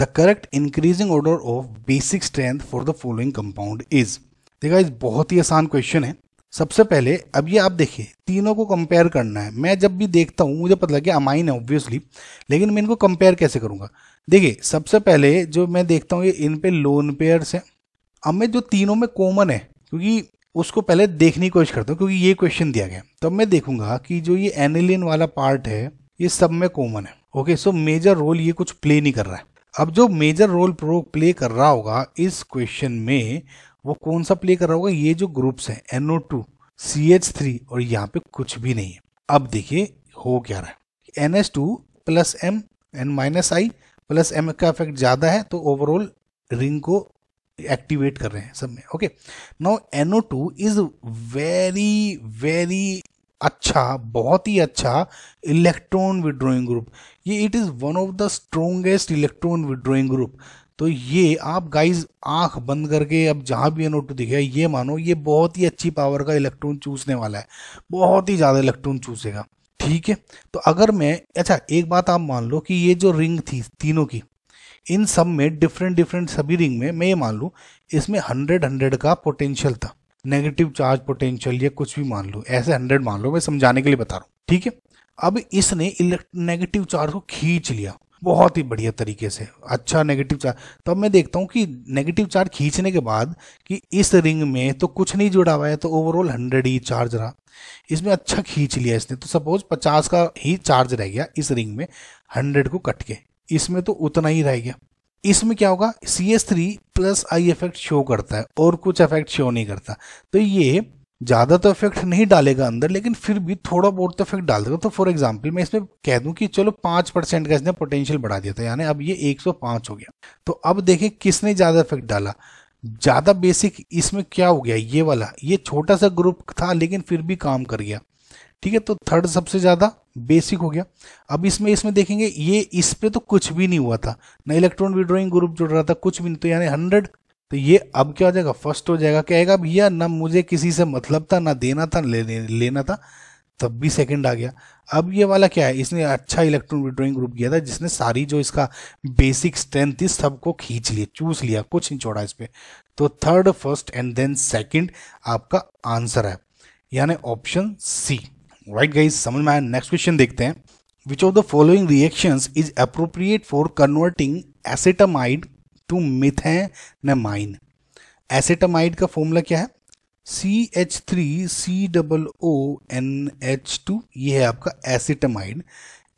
the correct increasing order of basic strength for the following compound is देखा इस बहुत ही आसान क्वेश्चन है सबसे पहले अब ये आप देखिए तीनों को कंपेयर करना है मैं जब भी देखता हूँ मुझे पता लग गया अमाइन है ऑब्वियसली लेकिन मैं इनको कंपेयर कैसे करूँगा देखिए सबसे पहले जो मैं देखता हूँ ये इन पे लोन पेयर्स हैं अब मैं जो तीनों में कॉमन है क्योंकि उसको पहले देखने की कोशिश करता हूँ क्योंकि ये क्वेश्चन दिया गया तो मैं देखूंगा कि जो ये एनिलिन वाला पार्ट है ये सब में कॉमन है ओके सो मेजर रोल ये कुछ प्ले नहीं कर रहा है अब जो मेजर रोल प्रो प्ले कर रहा होगा इस क्वेश्चन में वो कौन सा प्ले कर रहा होगा ये जो ग्रुप्स है N O two C H three और यहाँ पे कुछ भी नहीं है अब देखिए हो क्या रहा है N S two plus M N minus I plus M का इफेक्ट ज़्यादा है तो ओवरऑल रिंग को एक्टिवेट कर रहे हैं सब में okay now N O two is very very अच्छा बहुत ही अच्छा इलेक्ट्रॉन विड्रॉइंग ग्रुप ये it is one of the strongest electron withdrawing group तो ये आप गाइज आंख बंद करके अब जहां भी एनओ टू दिखे ये मानो ये बहुत ही अच्छी पावर का इलेक्ट्रॉन चूसने वाला है बहुत ही ज़्यादा इलेक्ट्रॉन चूसेगा ठीक है तो अगर मैं अच्छा एक बात आप मान लो कि ये जो रिंग थी तीनों की इन सब में डिफरेंट डिफरेंट सभी रिंग में मैं ये मान लूँ इसमें हंड्रेड हंड्रेड का पोटेंशियल था नेगेटिव चार्ज पोटेंशियल या कुछ भी मान लो ऐसे हंड्रेड मान लो मैं समझाने के लिए बता रहा हूँ ठीक है अब इसने नेगेटिव चार्ज को खींच लिया बहुत ही बढ़िया तरीके से अच्छा नेगेटिव चार्ज तब मैं देखता हूँ कि नेगेटिव चार्ज खींचने के बाद कि इस रिंग में तो कुछ नहीं जुड़ा हुआ है तो ओवरऑल हंड्रेड ही चार्ज रहा इसमें अच्छा खींच लिया इसने तो सपोज पचास का ही चार्ज रह गया इस रिंग में हंड्रेड को कट के इसमें तो उतना ही रह गया इसमें क्या होगा C S three plus I effect show करता है और कुछ इफेक्ट शो नहीं करता तो ये ज़्यादा तो इफेक्ट नहीं डालेगा अंदर लेकिन फिर भी थोड़ा बहुत तो इफेक्ट डाल देगा तो फॉर एग्जाम्पल मैं इसमें कह दूं कि चलो पांच परसेंट का इसने पोटेंशियल बढ़ा दिया था यानी अब ये 105 हो गया तो अब देखें किसने ज़्यादा इफेक्ट डाला ज़्यादा बेसिक इसमें क्या हो गया ये वाला ये छोटा सा ग्रुप था लेकिन फिर भी काम कर गया ठीक है तो थर्ड सबसे ज़्यादा बेसिक हो गया अब इसमें इसमें देखेंगे ये इस पे तो कुछ भी नहीं हुआ था ना इलेक्ट्रॉन विड्रॉइंग ग्रुप जुड़ रहा था कुछ भी नहीं तो यानी हंड्रेड तो ये अब क्या हो जाएगा फर्स्ट हो जाएगा कहेगा भैया ना मुझे किसी से मतलब था ना देना था ले, लेना था तब भी सेकंड आ गया अब ये वाला क्या है इसने अच्छा इलेक्ट्रॉन विड्रॉइंग ग्रुप किया था जिसने सारी जो इसका बेसिक स्ट्रेंथ थी सबको खींच लिया चूस लिया कुछ नहीं छोड़ा इस पर तो third first and then second आपका आंसर है यानी ऑप्शन सी राइट गाइज समझ में आया नेक्स्ट क्वेश्चन देखते हैं which of the following reaction is appropriate for converting acetamide to methanamine acetamide का फॉर्मूला क्या है C H three C double O N H two ये है आपका एसिटामाइड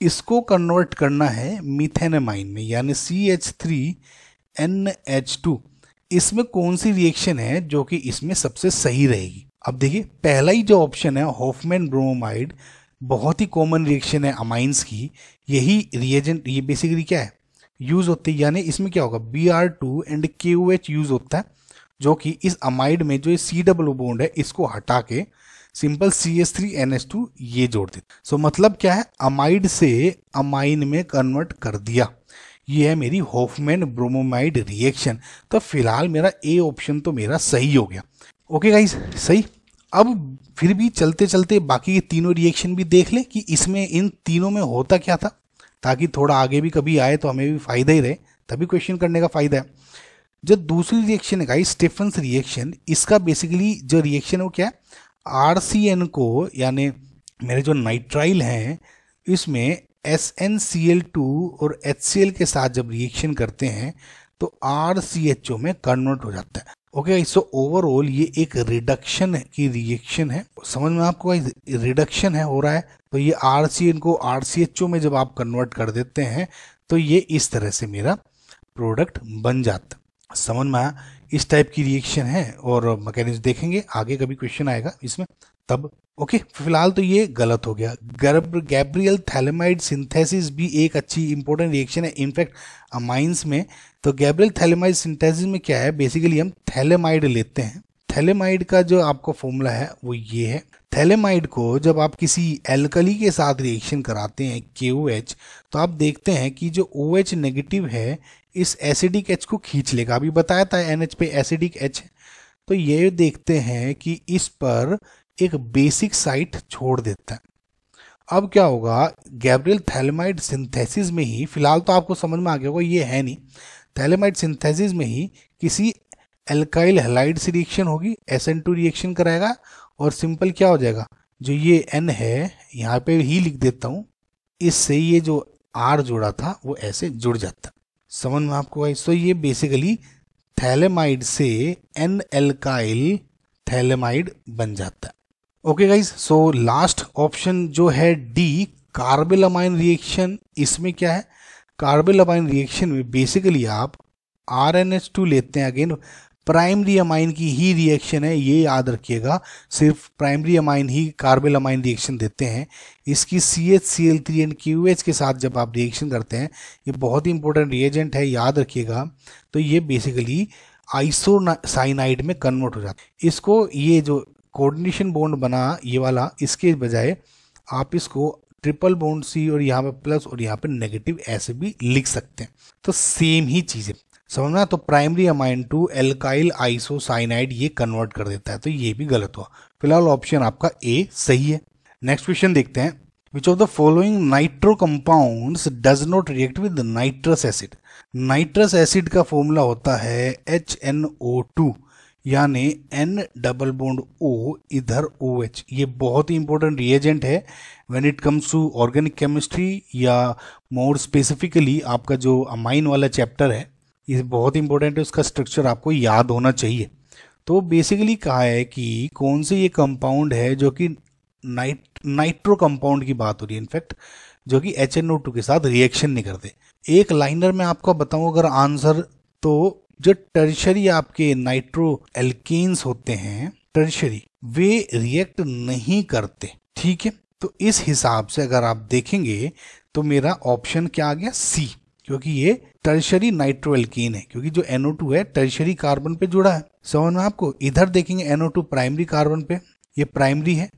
इसको कन्वर्ट करना है मिथेनामाइन में यानी C H three N H two इसमें कौन सी रिएक्शन है जो कि इसमें सबसे सही रहेगी अब देखिए पहला ही जो ऑप्शन है होफमैन ब्रोमाइड बहुत ही कॉमन रिएक्शन है अमाइंस की यही रिएजेंट ये बेसिकली क्या है यूज़ होते है यानी इसमें क्या होगा बी आर टू एंड के ओ एच यूज़ होता है जो कि इस अमाइड में जो सी डब्लू बोन्ड है इसको हटा के simple C S three N S two ये जोड़ देते सो मतलब क्या है अमाइड से अमाइन में कन्वर्ट कर दिया ये है मेरी होफमैन ब्रोमोमाइड रिएक्शन तो फिलहाल मेरा ए ऑप्शन तो मेरा सही हो गया ओके okay गाइज सही अब फिर भी चलते चलते बाकी के तीनों रिएक्शन भी देख लें कि इसमें इन तीनों में होता क्या था ताकि थोड़ा आगे भी कभी आए तो हमें भी फायदा ही रहे तभी क्वेश्चन करने का फायदा है जो दूसरी रिएक्शन है गाई स्टेफन्स रिएक्शन इसका बेसिकली जो रिएक्शन है वो क्या है आर सी एन को यानी मेरे जो नाइट्राइल हैं इसमें S N C L two और एच सी एल के साथ जब रिएक्शन करते हैं तो आर सी एच ओ में कन्वर्ट हो जाता है ओके सो ओवरऑल ये एक रिडक्शन की रिएक्शन है समझ में आपको रिडक्शन है हो रहा है तो ये आर सी इनको आर सी एच ओ में जब आप कन्वर्ट कर देते हैं तो ये इस तरह से मेरा प्रोडक्ट बन जाता समझ में आया इस टाइप की रिएक्शन है और मैकेनिज्म देखेंगे आगे कभी क्वेश्चन आएगा इसमें तब ओके okay, फिलहाल तो ये गलत हो गया गैब्रियल थैलेमाइड सिंथेसिस भी एक अच्छी इंपॉर्टेंट रिएक्शन है इनफैक्ट अमाइंस में तो गैब्रियल थैलेमाइड सिंथेसिस में क्या है बेसिकली हम थैलेमाइड लेते हैं थैलेमाइड का जो आपका फॉर्मूला है वो ये है थैलेमाइड को जब आप किसी एल्कली के साथ रिएक्शन कराते हैं के एच तो आप देखते हैं कि जो ओ OH नेगेटिव है इस एसिडिक एच को खींच लेगा अभी बताया था एन पे एसिडिक एच है तो ये देखते हैं कि इस पर एक बेसिक साइट छोड़ देता है अब क्या होगा गैब्रियल थैलेमाइड सिंथेसिस में ही फिलहाल तो आपको समझ में आ गया होगा ये है नहीं थैलेमाइड सिंथेसिस में ही किसी एल्काइल हेलाइड से रिएक्शन होगी एस एन टू रिएक्शन कराएगा और सिंपल क्या हो जाएगा जो ये एन है यहाँ पे ही लिख देता हूँ इससे ये जो आर जोड़ा था वो ऐसे जुड़ जाता समझ में आपको आई सो ये बेसिकली थैलेमाइड से एन एल्काइल थैलेमाइड बन जाता है okay guys so last option जो है डी कार्बेलामाइन रिएक्शन इसमें क्या है कार्बन अमाइन रिएक्शन में बेसिकली आप आर एन एच टू लेते हैं अगेन प्राइमरी अमाइन की ही रिएक्शन है ये याद रखिएगा सिर्फ प्राइमरी अमाइन ही कार्बन अमाइन रिएक्शन देते हैं इसकी C H C L three and Q H के साथ जब आप रिएक्शन करते हैं ये बहुत ही इंपॉर्टेंट रिएजेंट है याद रखिएगा तो ये बेसिकली आइसोसाइनाइड में कन्वर्ट हो जाता है इसको ये जो कोऑर्डिनेशन बॉन्ड बना ये वाला इसके बजाय आप इसको ट्रिपल बॉन्ड सी और यहाँ पे प्लस और यहाँ पे नेगेटिव ऐसे भी लिख सकते हैं तो सेम ही चीज़ है समझना तो primary amine to alkyl isocyanide ये कन्वर्ट कर देता है तो ये भी गलत हुआ फिलहाल ऑप्शन आपका ए सही है नेक्स्ट क्वेश्चन देखते हैं which of the following nitro compound does not react with nitrous acid nitrous acid का फॉर्मूला होता है टू यानी एन डबल बोन्ड ओ इधर OH ये बहुत ही इंपॉर्टेंट रिएजेंट है when it comes to organic chemistry या मोर स्पेसिफिकली आपका जो अमाइन वाला चैप्टर है ये बहुत इंपॉर्टेंट है उसका स्ट्रक्चर आपको याद होना चाहिए तो बेसिकली कहा है कि कौन से ये कंपाउंड है जो कि नाइट नाइट्रो कंपाउंड की बात हो रही है इनफैक्ट जो कि एच एन ओ टू के साथ रिएक्शन नहीं करते एक लाइनर में आपको बताऊं अगर आंसर तो जो टर्शरी आपके नाइट्रो एल्केन्स होते हैं टर्शरी वे रिएक्ट नहीं करते ठीक है तो इस हिसाब से अगर आप देखेंगे तो मेरा ऑप्शन क्या आ गया सी क्योंकि ये टर्शरी नाइट्रो है क्योंकि जो NO2 है टर्शरी कार्बन पे जुड़ा है समझ में आपको इधर देखेंगे NO2 प्राइमरी कार्बन पे ये प्राइमरी है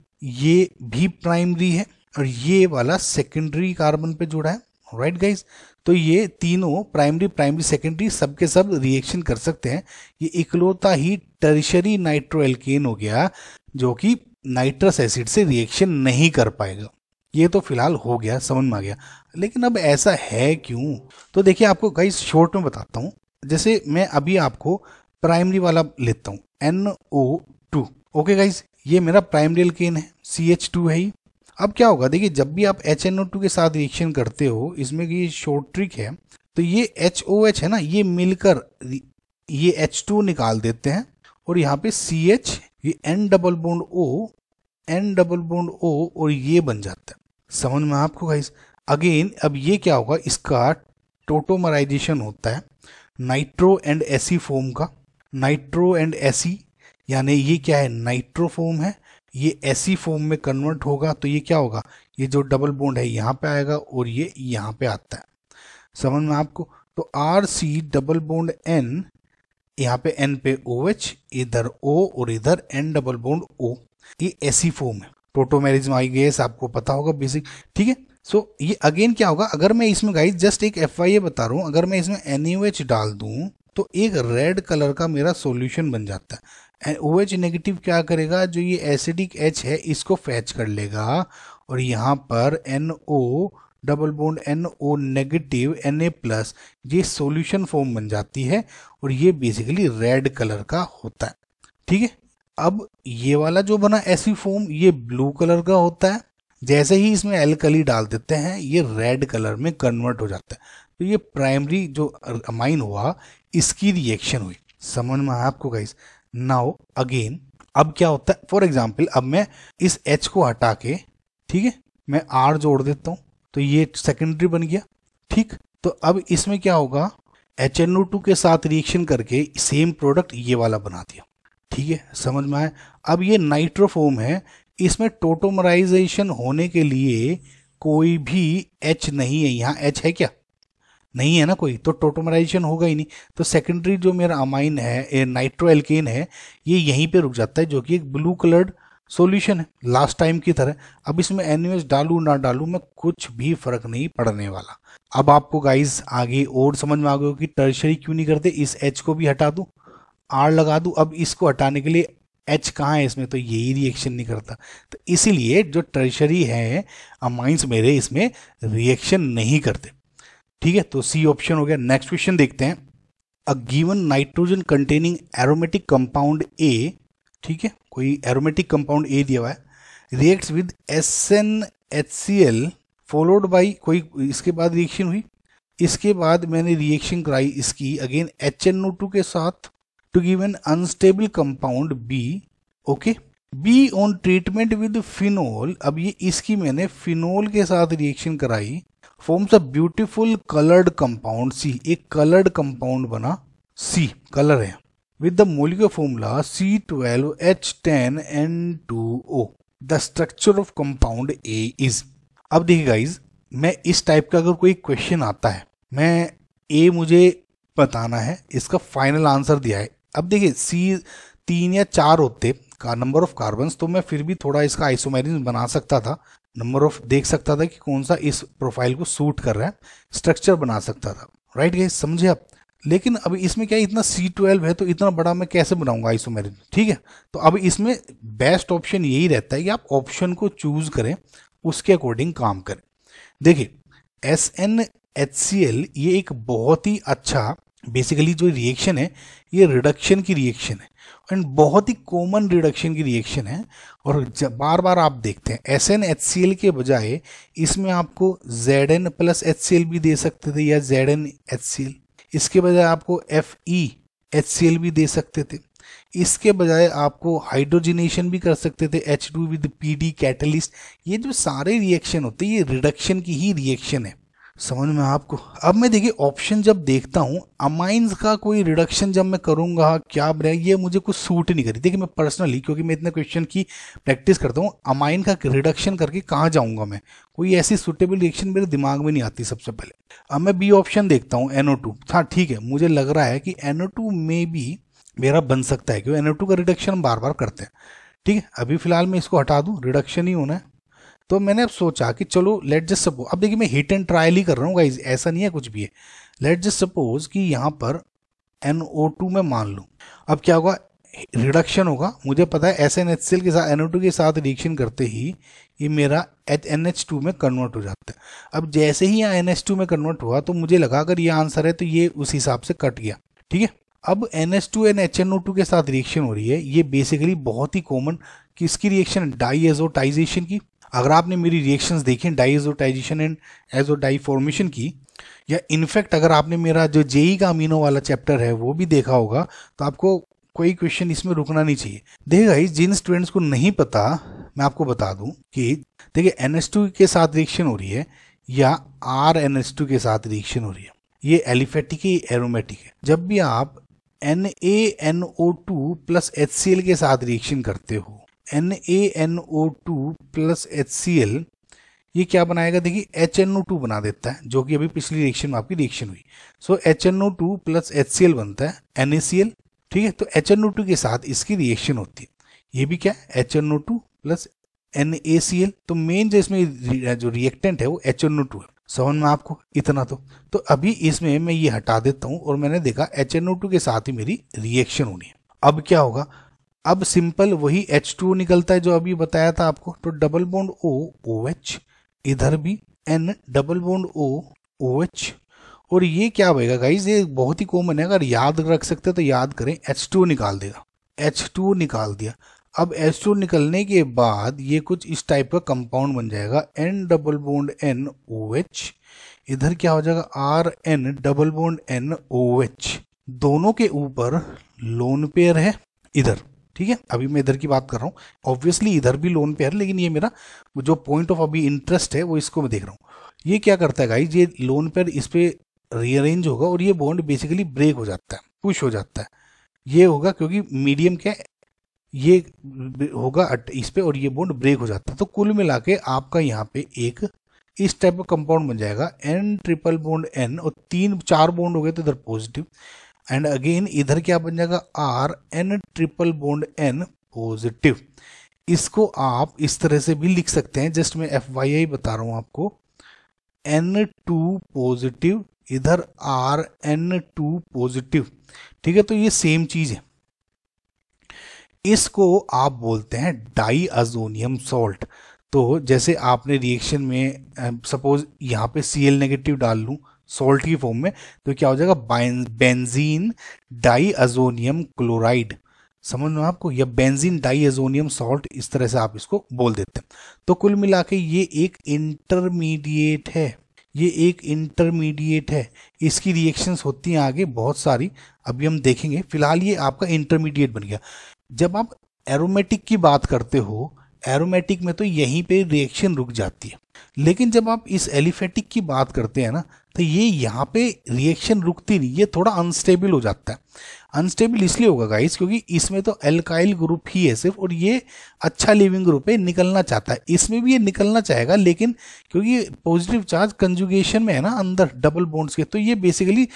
ये भी प्राइमरी है और ये वाला सेकेंडरी कार्बन पे जुड़ा है राइट गाइज गाइस तो ये तीनों प्राइमरी प्राइमरी सेकेंडरी सबके सब रिएक्शन कर सकते हैं ये इकलौता ही टर्शरी नाइट्रो एल्केन हो गया जो कि नाइट्रस एसिड से रिएक्शन नहीं कर पाएगा ये तो फिलहाल हो गया समझ में आ गया लेकिन अब ऐसा है क्यों तो देखिए आपको कई शॉर्ट में बताता हूँ जैसे मैं अभी आपको प्राइमरी वाला लेता हूँ N O two okay guys ये मेरा प्राइमरी एल्केन है सी एच टू है ही अब क्या होगा देखिए जब भी आप एच एन ओ टू के साथ रिएक्शन करते हो इसमें ये शॉर्ट ट्रिक है तो ये एच ओ एच है ना ये मिलकर ये एच टू निकाल देते हैं और यहाँ पे सी एच ये N double bond O N double bond O और ये बन जाता है समझ में आपको गाइस अगेन अब ये क्या होगा इसका टोटोमराइजेशन होता है नाइट्रो एंड एसी फोम का नाइट्रो एंड एसी यानी ये क्या है नाइट्रो फोम है ये एसी फोम में कन्वर्ट होगा तो ये क्या होगा ये जो डबल बोन्ड है यहाँ पे आएगा और ये यहाँ पे आता है समझ में आपको तो R C double bond N यहाँ पे एन पे ओ एच इधर ओ और इधर एन डबल बोन्ड O ये ऐसी फॉर्म है टोटोमेरिज माइगेस आपको पता होगा बेसिक ठीक है सो ये अगेन क्या होगा अगर मैं इसमें गाइस जस्ट एक एफ आई ए बता रहा हूँ अगर मैं इसमें एन यू एच डाल दूँ तो एक रेड कलर का मेरा सॉल्यूशन बन जाता है ओ एच नेगेटिव क्या करेगा जो ये एसिडिक एच है इसको फैच कर लेगा और यहाँ पर N NO O double bond N O negative N A plus ये सोल्यूशन फॉर्म बन जाती है और ये बेसिकली रेड कलर का होता है ठीक है अब ये वाला जो बना ऐसी फॉर्म ये ब्लू कलर का होता है जैसे ही इसमें एल्कली डाल देते हैं ये रेड कलर में कन्वर्ट हो जाता है तो ये प्राइमरी जो अमाइन हुआ इसकी रिएक्शन हुई समझ में आपको गाइस नाउ अगेन अब क्या होता है फॉर एग्जाम्पल अब मैं इस एच को हटा के ठीक है मैं आर जोड़ देता हूँ तो ये सेकेंडरी बन गया ठीक तो अब इसमें क्या होगा एच एन ओ टू के साथ रिएक्शन करके सेम प्रोडक्ट ये वाला बना दिया ठीक है समझ में आए अब ये नाइट्रोफोम है इसमें टोटोमराइजेशन होने के लिए कोई भी एच नहीं है यहाँ एच है क्या नहीं है ना कोई तो टोटोमराइजेशन होगा ही नहीं तो सेकेंडरी जो मेरा अमाइन है नाइट्रो एल्केन है ये यहीं पे रुक जाता है जो कि एक ब्लू कलर्ड सॉल्यूशन है लास्ट टाइम की तरह अब इसमें एनयूएस डालू ना डालू मैं कुछ भी फर्क नहीं पड़ने वाला अब आपको गाइज आगे और समझ में आ गए कि टर्शरी क्यों नहीं करते इस एच को भी हटा दू आर लगा दू अब इसको हटाने के लिए एच कहाँ है इसमें तो यही रिएक्शन नहीं करता तो इसीलिए जो टर्शरी है अमाइंस मेरे इसमें रिएक्शन नहीं करते ठीक है तो सी ऑप्शन हो गया नेक्स्ट क्वेश्चन देखते हैं a given nitrogen containing aromatic compound A ठीक है कोई एरोमेटिक कंपाउंड ए दिया हुआ है reacts with S N H C L followed by कोई इसके बाद रिएक्शन हुई इसके बाद मैंने रिएक्शन कराई इसकी again H N O two के साथ to give an unstable compound B okay B on treatment with phenol अब ये इसकी मैंने फिनोल के साथ रिएक्शन कराई forms a beautiful coloured compound C एक कलर्ड कंपाउंड बना सी कलर है with the molecular formula C12H10N2O. The structure of compound A is. अब देखिए गाइज मैं इस टाइप का अगर कोई क्वेश्चन आता है मैं ए मुझे बताना है इसका फाइनल आंसर दिया है अब देखिए सी तीन या चार होते का नंबर ऑफ कार्बन तो मैं फिर भी थोड़ा इसका आइसोमेरिज बना सकता था नंबर ऑफ देख सकता था कि कौन सा इस प्रोफाइल को सूट कर रहा है स्ट्रक्चर बना सकता था राइट गाइज समझे आप लेकिन अब इसमें क्या है इतना सी ट्वेल्व है तो इतना बड़ा मैं कैसे बनाऊंगा आइसोमेरिन ठीक है तो अब इसमें बेस्ट ऑप्शन यही रहता है कि आप ऑप्शन को चूज करें उसके अकॉर्डिंग काम करें देखिए S N H C L ये एक बहुत ही अच्छा बेसिकली जो रिएक्शन है ये रिडक्शन की रिएक्शन है एंड बहुत ही कॉमन रिडक्शन की रिएक्शन है और जब बार बार आप देखते हैं S N H C L के बजाय इसमें आपको Z N plus H C L भी दे सकते थे या Z N H C L इसके बजाय आपको F E H C L भी दे सकते थे इसके बजाय आपको हाइड्रोजिनेशन भी कर सकते थे H two with P D catalyst ये जो सारे रिएक्शन होते हैं ये रिडक्शन की ही रिएक्शन है समझ में आपको अब मैं देखिए ऑप्शन जब देखता हूँ अमाइंस का कोई रिडक्शन जब मैं करूँगा क्या बनाया ये मुझे कुछ सूट नहीं करी देखिए मैं पर्सनली क्योंकि मैं इतने क्वेश्चन की प्रैक्टिस करता हूँ अमाइन का रिडक्शन करके कहाँ जाऊँगा मैं कोई ऐसी सूटेबल रिएक्शन मेरे दिमाग में नहीं आती सबसे पहले अब मैं बी ऑप्शन देखता हूँ एनओ टू हाँ ठीक है मुझे लग रहा है कि एनओ टू में भी मेरा बन सकता है क्योंकि एनओ टू का रिडक्शन बार बार करते हैं ठीक है अभी फिलहाल मैं इसको हटा दूँ रिडक्शन ही होना है तो मैंने अब सोचा कि चलो लेट जस्ट सपोज अब देखिए मैं हिट एंड ट्रायल ही कर रहा हूँ गाइज ऐसा नहीं है कुछ भी है लेट जस्ट सपोज कि यहाँ पर एन ओ टू में मान लूँ अब क्या होगा रिडक्शन होगा मुझे पता है एस एन एच सेल के साथ एन ओ टू के साथ रिएक्शन करते ही ये मेरा एच एन एच टू में कन्वर्ट हो जाता है अब जैसे ही यहाँ एन एच टू में कन्वर्ट हुआ तो मुझे लगा अगर ये आंसर है तो ये उस हिसाब से कट गया ठीक है अब N H two N H N O two के साथ रिएक्शन हो रही है ये बेसिकली बहुत ही कॉमन किसकी रिएक्शन डाईएजोटाइजेशन की अगर आपने मेरी रिएक्शंस देखी डाइजोटाइजेशन एंड एजोडाई फॉर्मेशन की या इनफैक्ट अगर आपने मेरा जो जेई का अमीनो वाला चैप्टर है वो भी देखा होगा तो आपको कोई क्वेश्चन इसमें रुकना नहीं चाहिए देखिए भाई जिन स्टूडेंट्स को नहीं पता मैं आपको बता दूं कि देखिए एन के साथ रिएक्शन हो रही है या आर एन के साथ रिएक्शन हो रही है ये एलिफेटिक है एरोमेटिक है जब भी आप N A N O two plus H C L के साथ रिएक्शन करते हो N A N O two plus H C L ये क्या बनाएगा देखिए एच एन ओ टू बना देता है जो कि अभी पिछली रिएक्शन में आपकी रिएक्शन हुई so H N O two plus H C L बनता है एन ए सी एल ठीक है तो एच एन ओ टू के साथ इसकी रिएक्शन होती है ये भी क्या है H N O two plus N A C L तो मेन जो इसमें जो रिएक्टेंट है वो एच एन ओ टू है समझ में आपको इतना तो तो अभी इसमें मैं ये हटा देता हूँ और मैंने देखा एच एन ओ टू के साथ ही मेरी रिएक्शन होनी है अब क्या होगा अब सिंपल वही एच टू निकलता है जो अभी बताया था आपको तो double bond O O H इधर भी N double bond O O H और ये क्या होएगा गाइज ये बहुत ही कॉमन है अगर याद रख सकते तो याद करें टू निकाल देगा एच टू निकाल दिया अब एच टू निकलने के बाद ये कुछ इस टाइप का कंपाउंड बन जाएगा N double bond N O H इधर क्या हो जाएगा R N double bond N O H दोनों के ऊपर लोन पेयर है इधर ठीक है अभी मैं इधर की बात कर रहा हूँ ऑब्वियसली इधर भी लोन पे है लेकिन ये मेरा जो पॉइंट ऑफ अभी इंटरेस्ट है वो इसको मैं देख रहा हूँ ये क्या करता है गाई ये लोन पर इस पर रीअरेंज होगा और ये बॉन्ड बेसिकली ब्रेक हो जाता है पुश हो जाता है ये होगा क्योंकि मीडियम क्या ये होगा इस पर और ये बॉन्ड ब्रेक हो जाता है तो कुल मिला के आपका यहाँ पे एक इस टाइप का कंपाउंड बन जाएगा एन ट्रिपल बॉन्ड एन और तीन चार बॉन्ड हो गए तो इधर पॉजिटिव एंड अगेन इधर क्या बन जाएगा R N triple bond N positive इसको आप इस तरह से भी लिख सकते हैं जस्ट मैं एफ वाई आई बता रहा हूं आपको एन टू पॉजिटिव इधर आर एन टू पॉजिटिव ठीक है तो ये सेम चीज है इसको आप बोलते हैं डाई अजोनियम सॉल्ट तो जैसे आपने रिएक्शन में सपोज यहाँ पे सी एल नेगेटिव डाल लूं सोल्ट की फॉर्म में तो क्या हो जाएगा बेंजीन डाई अजोनियम क्लोराइड समझ लो आपको या बेंजीन डाई अजोनियम सॉल्ट इस तरह से आप इसको बोल देते हैं तो कुल मिला के ये एक इंटरमीडिएट है ये एक इंटरमीडिएट है इसकी रिएक्शंस होती हैं आगे बहुत सारी अभी हम देखेंगे फिलहाल ये आपका इंटरमीडिएट बन गया जब आप एरोमेटिक की बात करते हो एरोमेटिक में तो यहीं पे रिएक्शन रुक जाती है लेकिन जब आप इस एलिफेटिक की बात करते हैं ना तो ये यहाँ पे रिएक्शन रुकती नहीं ये थोड़ा अनस्टेबल हो जाता है अनस्टेबल इसलिए होगा गाइस क्योंकि इसमें तो एल्काइल ग्रुप ही है सिर्फ और ये अच्छा लिविंग ग्रुप है निकलना चाहता है इसमें भी ये निकलना चाहेगा लेकिन क्योंकि पॉजिटिव चार्ज कंजुगेशन में है ना अंदर डबल बोन्ड्स के तो ये बेसिकली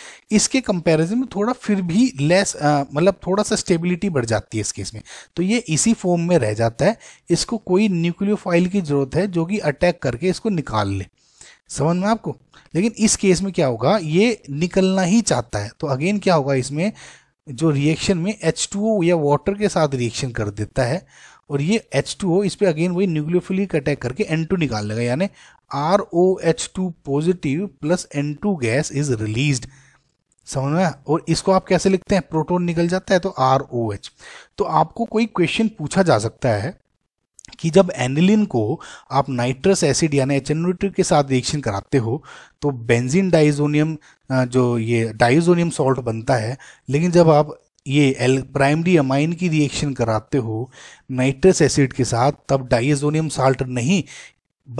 इसके कंपेरिजन में थोड़ा फिर भी लेस मतलब थोड़ा सा स्टेबिलिटी बढ़ जाती है इस केस में तो ये इसी फॉर्म में रह जाता है इसको कोई न्यूक्लियोफाइल की जरूरत है जो कि अटैक करके इसको निकाल ले समझ में आपको लेकिन इस केस में क्या होगा ये निकलना ही चाहता है तो अगेन क्या होगा इसमें जो रिएक्शन में H2O या वाटर के साथ रिएक्शन कर देता है और ये H2O इस पर अगेन वही न्यूक्लियोफिलिक अटैक करके N2 निकाल लेगा यानी R O H two positive plus N two gas is release समझ में और इसको आप कैसे लिखते हैं प्रोटोन निकल जाता है तो आर ओ एच तो आपको कोई क्वेश्चन पूछा जा सकता है कि जब एनिलिन को आप नाइट्रस एसिड यानी एच के साथ रिएक्शन कराते हो तो बेंजीन डाइजोनियम जो ये डाइजोनियम सॉल्ट बनता है लेकिन जब आप ये एल प्राइमरी अमाइन की रिएक्शन कराते हो नाइट्रस एसिड के साथ तब डाइजोनियम साल्ट नहीं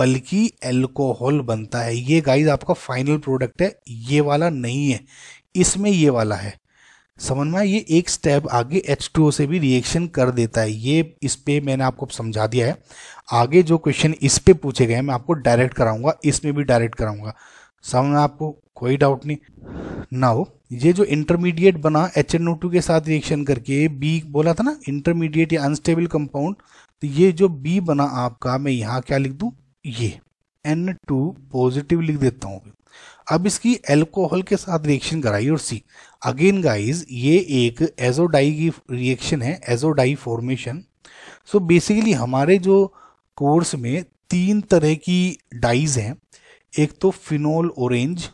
बल्कि एल्कोहल बनता है ये गाइस आपका फाइनल प्रोडक्ट है ये वाला नहीं है इसमें ये वाला है समझ में ये एक स्टेप आगे H2O से भी रिएक्शन कर देता है ये इस पे मैंने आपको समझा दिया है आगे जो क्वेश्चन इस पे पूछे गए मैं आपको डायरेक्ट कराऊंगा इसमें भी डायरेक्ट कराऊंगा समझ में आपको कोई डाउट नहीं ना हो ये जो इंटरमीडिएट बना एच एन टू के साथ रिएक्शन करके बी बोला था ना इंटरमीडिएट या अनस्टेबल कंपाउंड तो ये जो बी बना आपका मैं यहाँ क्या लिख दूँ ये एन टू पॉजिटिव लिख देता हूँ अब इसकी एल्कोहल के साथ रिएक्शन कराई और सी अगेन गाइस ये एक एजोडाई की रिएक्शन है एजोडाई फॉर्मेशन सो बेसिकली हमारे जो कोर्स में तीन तरह की डाइज हैं एक तो फिनोल ऑरेंज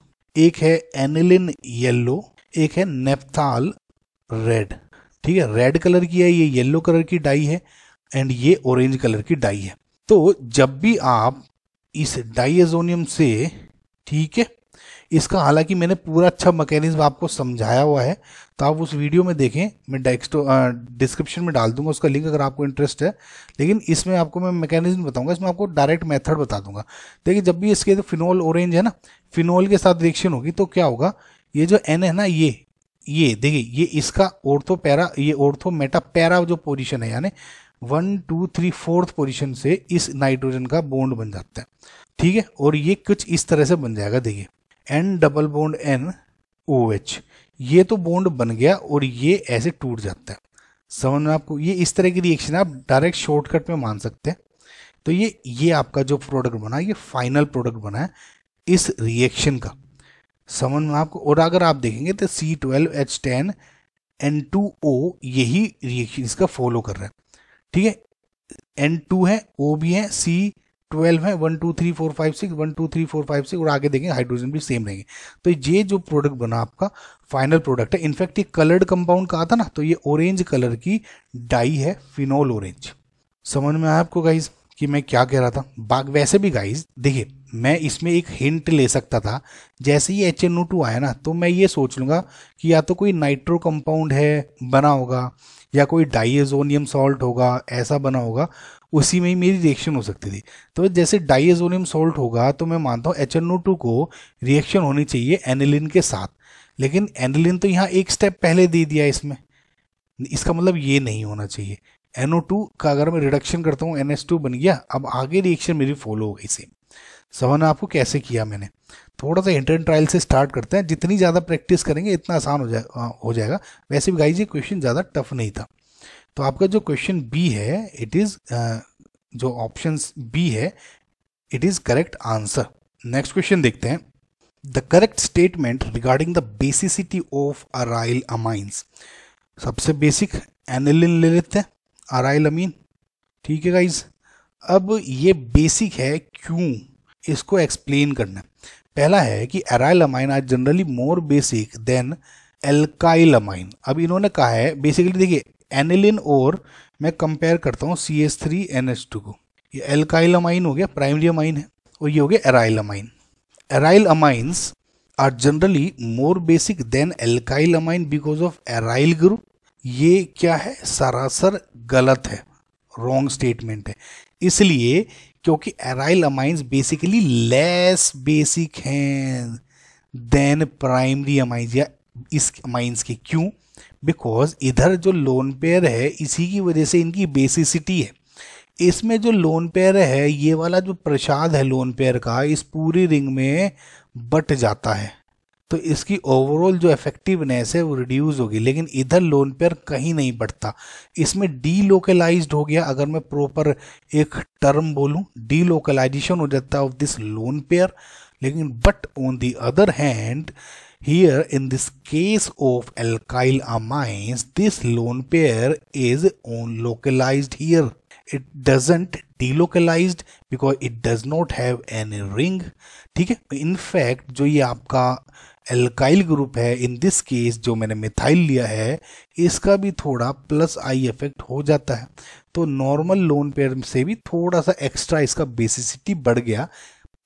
एक है एनिलिन येलो एक है नेपथाल रेड ठीक है रेड कलर की है ये येलो कलर की डाई है एंड ये ऑरेंज कलर की डाई है तो जब भी आप इस डाइजोनियम से ठीक है इसका हालांकि मैंने पूरा अच्छा मैकेनिज्म आपको समझाया हुआ है तो आप उस वीडियो में देखें मैं डेस्टो डिस्क्रिप्शन में डाल दूंगा उसका लिंक अगर आपको इंटरेस्ट है लेकिन इसमें आपको मैं मैकेनिज्म बताऊंगा इसमें आपको डायरेक्ट मेथड बता दूंगा देखिए जब भी इसके तो फिनोल ऑरेंज है ना फिनोल के साथ रिएक्शन होगी तो क्या होगा ये जो एन है ना ये ये देखिए ये इसका ओर्थो पैरा ये ओर्थो मेटा पैरा जो पोजिशन है यानी one two three fourth position से इस नाइट्रोजन का बोन्ड बन जाता है ठीक है और ये कुछ इस तरह से बन जाएगा देखिए N double bond N O H ये तो बोंड बन गया और ये ऐसे टूट जाता है समझ में आपको ये इस तरह की रिएक्शन आप डायरेक्ट शॉर्टकट में मान सकते हैं तो ये ये आपका जो प्रोडक्ट बना ये फाइनल प्रोडक्ट बना है इस रिएक्शन का समझ में आपको और अगर आप देखेंगे तो C twelve H ten N two O यही रिएक्शन इसका फॉलो कर रहा है ठीक है एन टू है ओ भी है सी ट्वेल्व है one two three four five six one two three four five six और आगे देखेंगे हाइड्रोजन भी सेम रहेंगे तो ये जो प्रोडक्ट बना आपका फाइनल प्रोडक्ट है इनफैक्ट ये कलर्ड कंपाउंड कहा था ना तो ये ऑरेंज कलर की डाई है फिनोल ऑरेंज समझ में आया आपको गाइज कि मैं क्या कह रहा था बाग वैसे भी गाइज देखिए मैं इसमें एक हिंट ले सकता था जैसे ही एच एन ओ टू आया ना तो मैं ये सोच लूंगा कि या तो कोई नाइट्रो कंपाउंड है बना होगा या कोई डाइएजोनियम सॉल्ट होगा ऐसा बना होगा उसी में ही मेरी रिएक्शन हो सकती थी तो जैसे डाइएजोनियम सॉल्ट होगा तो मैं मानता हूँ एच एन टू को रिएक्शन होनी चाहिए एनिलिन के साथ लेकिन एनिलिन तो यहाँ एक स्टेप पहले दे दिया इसमें इसका मतलब ये नहीं होना चाहिए NO2 का अगर मैं रिडक्शन करता हूँ NH2 बन गया अब आगे रिएक्शन मेरी फॉलो हो गई सेम समझ आपको कैसे किया मैंने थोड़ा सा इंटरन ट्रायल से स्टार्ट करते हैं जितनी ज़्यादा प्रैक्टिस करेंगे इतना आसान हो जाए हो जाएगा वैसे भी गाई जी क्वेश्चन ज़्यादा टफ नहीं था तो आपका जो क्वेश्चन बी है इट इज uh, जो ऑप्शन बी है it is correct answer next question देखते हैं the correct statement regarding the basicity of aryl amines सबसे बेसिक एनिलिन ले लेते हैं अराइल अमीन ठीक है गाइज अब ये बेसिक है क्यों इसको एक्सप्लेन करना पहला है कि aryl amine are generally more basic than alkyl amine अब इन्होंने कहा है बेसिकली देखिए एनिलिन और मैं कंपेयर करता हूँ C S three N H two को ये एल्काइल अमाइन हो गया प्राइमरी अमाइन है और ये हो गया aryl amine aryl amines are generally more basic than alkyl amine because of aryl group ये क्या है सरासर गलत है रॉन्ग स्टेटमेंट है इसलिए क्योंकि aryl amines basically less basic हैं देन प्राइमरी अमाइंस या इस अमाइंस के क्यों बिकॉज इधर जो लोन पेयर है इसी की वजह से इनकी बेसिसिटी है इसमें जो लोन पेयर है ये वाला जो प्रसाद है लोन पेयर का इस पूरी रिंग में बट जाता है तो इसकी ओवरऑल जो इफेक्टिवनेस है वो रिड्यूस होगी लेकिन इधर लोन पेयर कहीं नहीं बढ़ता इसमें डीलोकलाइज्ड हो गया अगर मैं प्रॉपर एक टर्म बोलूँ लोकलाइजेशन हो जाता है ऑफ दिस लोन पेयर लेकिन but on the other hand Here in this case of alkyl amines, this lone pair is on localized here. It doesn't delocalized because it does not have any ring. ठीक है fact, जो ये आपका alkyl group है इन this case जो मैंने methyl लिया है इसका भी थोड़ा प्लस आई इफेक्ट हो जाता है तो नॉर्मल लोन पेयर से भी थोड़ा सा एक्स्ट्रा इसका बेसिसिटी बढ़ गया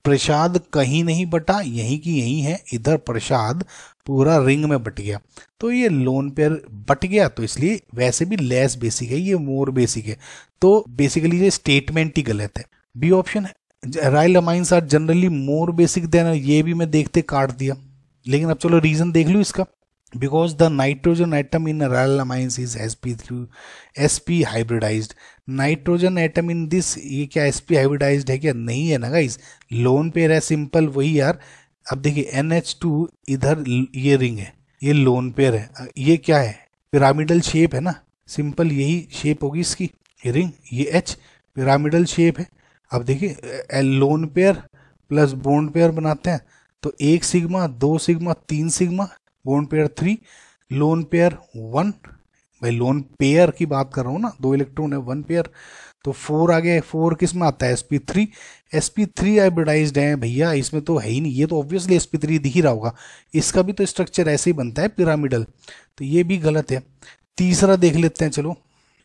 प्रसाद कहीं नहीं बटा यही की यही है इधर प्रसाद पूरा रिंग में बट गया तो ये लोन पेयर बट गया तो इसलिए वैसे भी लेस बेसिक है ये मोर बेसिक है तो बेसिकली ये स्टेटमेंट ही गलत है B option aryl amines are generally more basic than ये भी मैं देखते काट दिया लेकिन अब चलो रीजन देख लू इसका because the nitrogen atom in chiral amines is sp3 sp hybridized nitrogen atom in this ये क्या एस पी हाइब्रिडाइज्ड है क्या नहीं है ना गाइस लोन पेयर है सिंपल वही यार अब देखिए एन एच टू इधर ये रिंग है ये लोन पेयर है ये क्या है पिरामिडल शेप है ना सिंपल यही शेप होगी इसकी ये रिंग ये एच पिरामिडल शेप है अब देखिए lone pair plus bond pair बनाते हैं तो एक सिग्मा दो सिग्मा तीन sigma bond pair three lone pair one भाई लोन पेयर की बात कर रहा हूँ ना दो इलेक्ट्रॉन है वन पेयर तो फोर आ गया फोर किस में आता है S P three S P three hybridize है भैया इसमें तो है ही नहीं ये तो ऑब्वियसली एस पी थ्री दिख ही रहा होगा इसका भी तो स्ट्रक्चर ऐसे ही बनता है पिरामिडल तो ये भी गलत है तीसरा देख लेते हैं चलो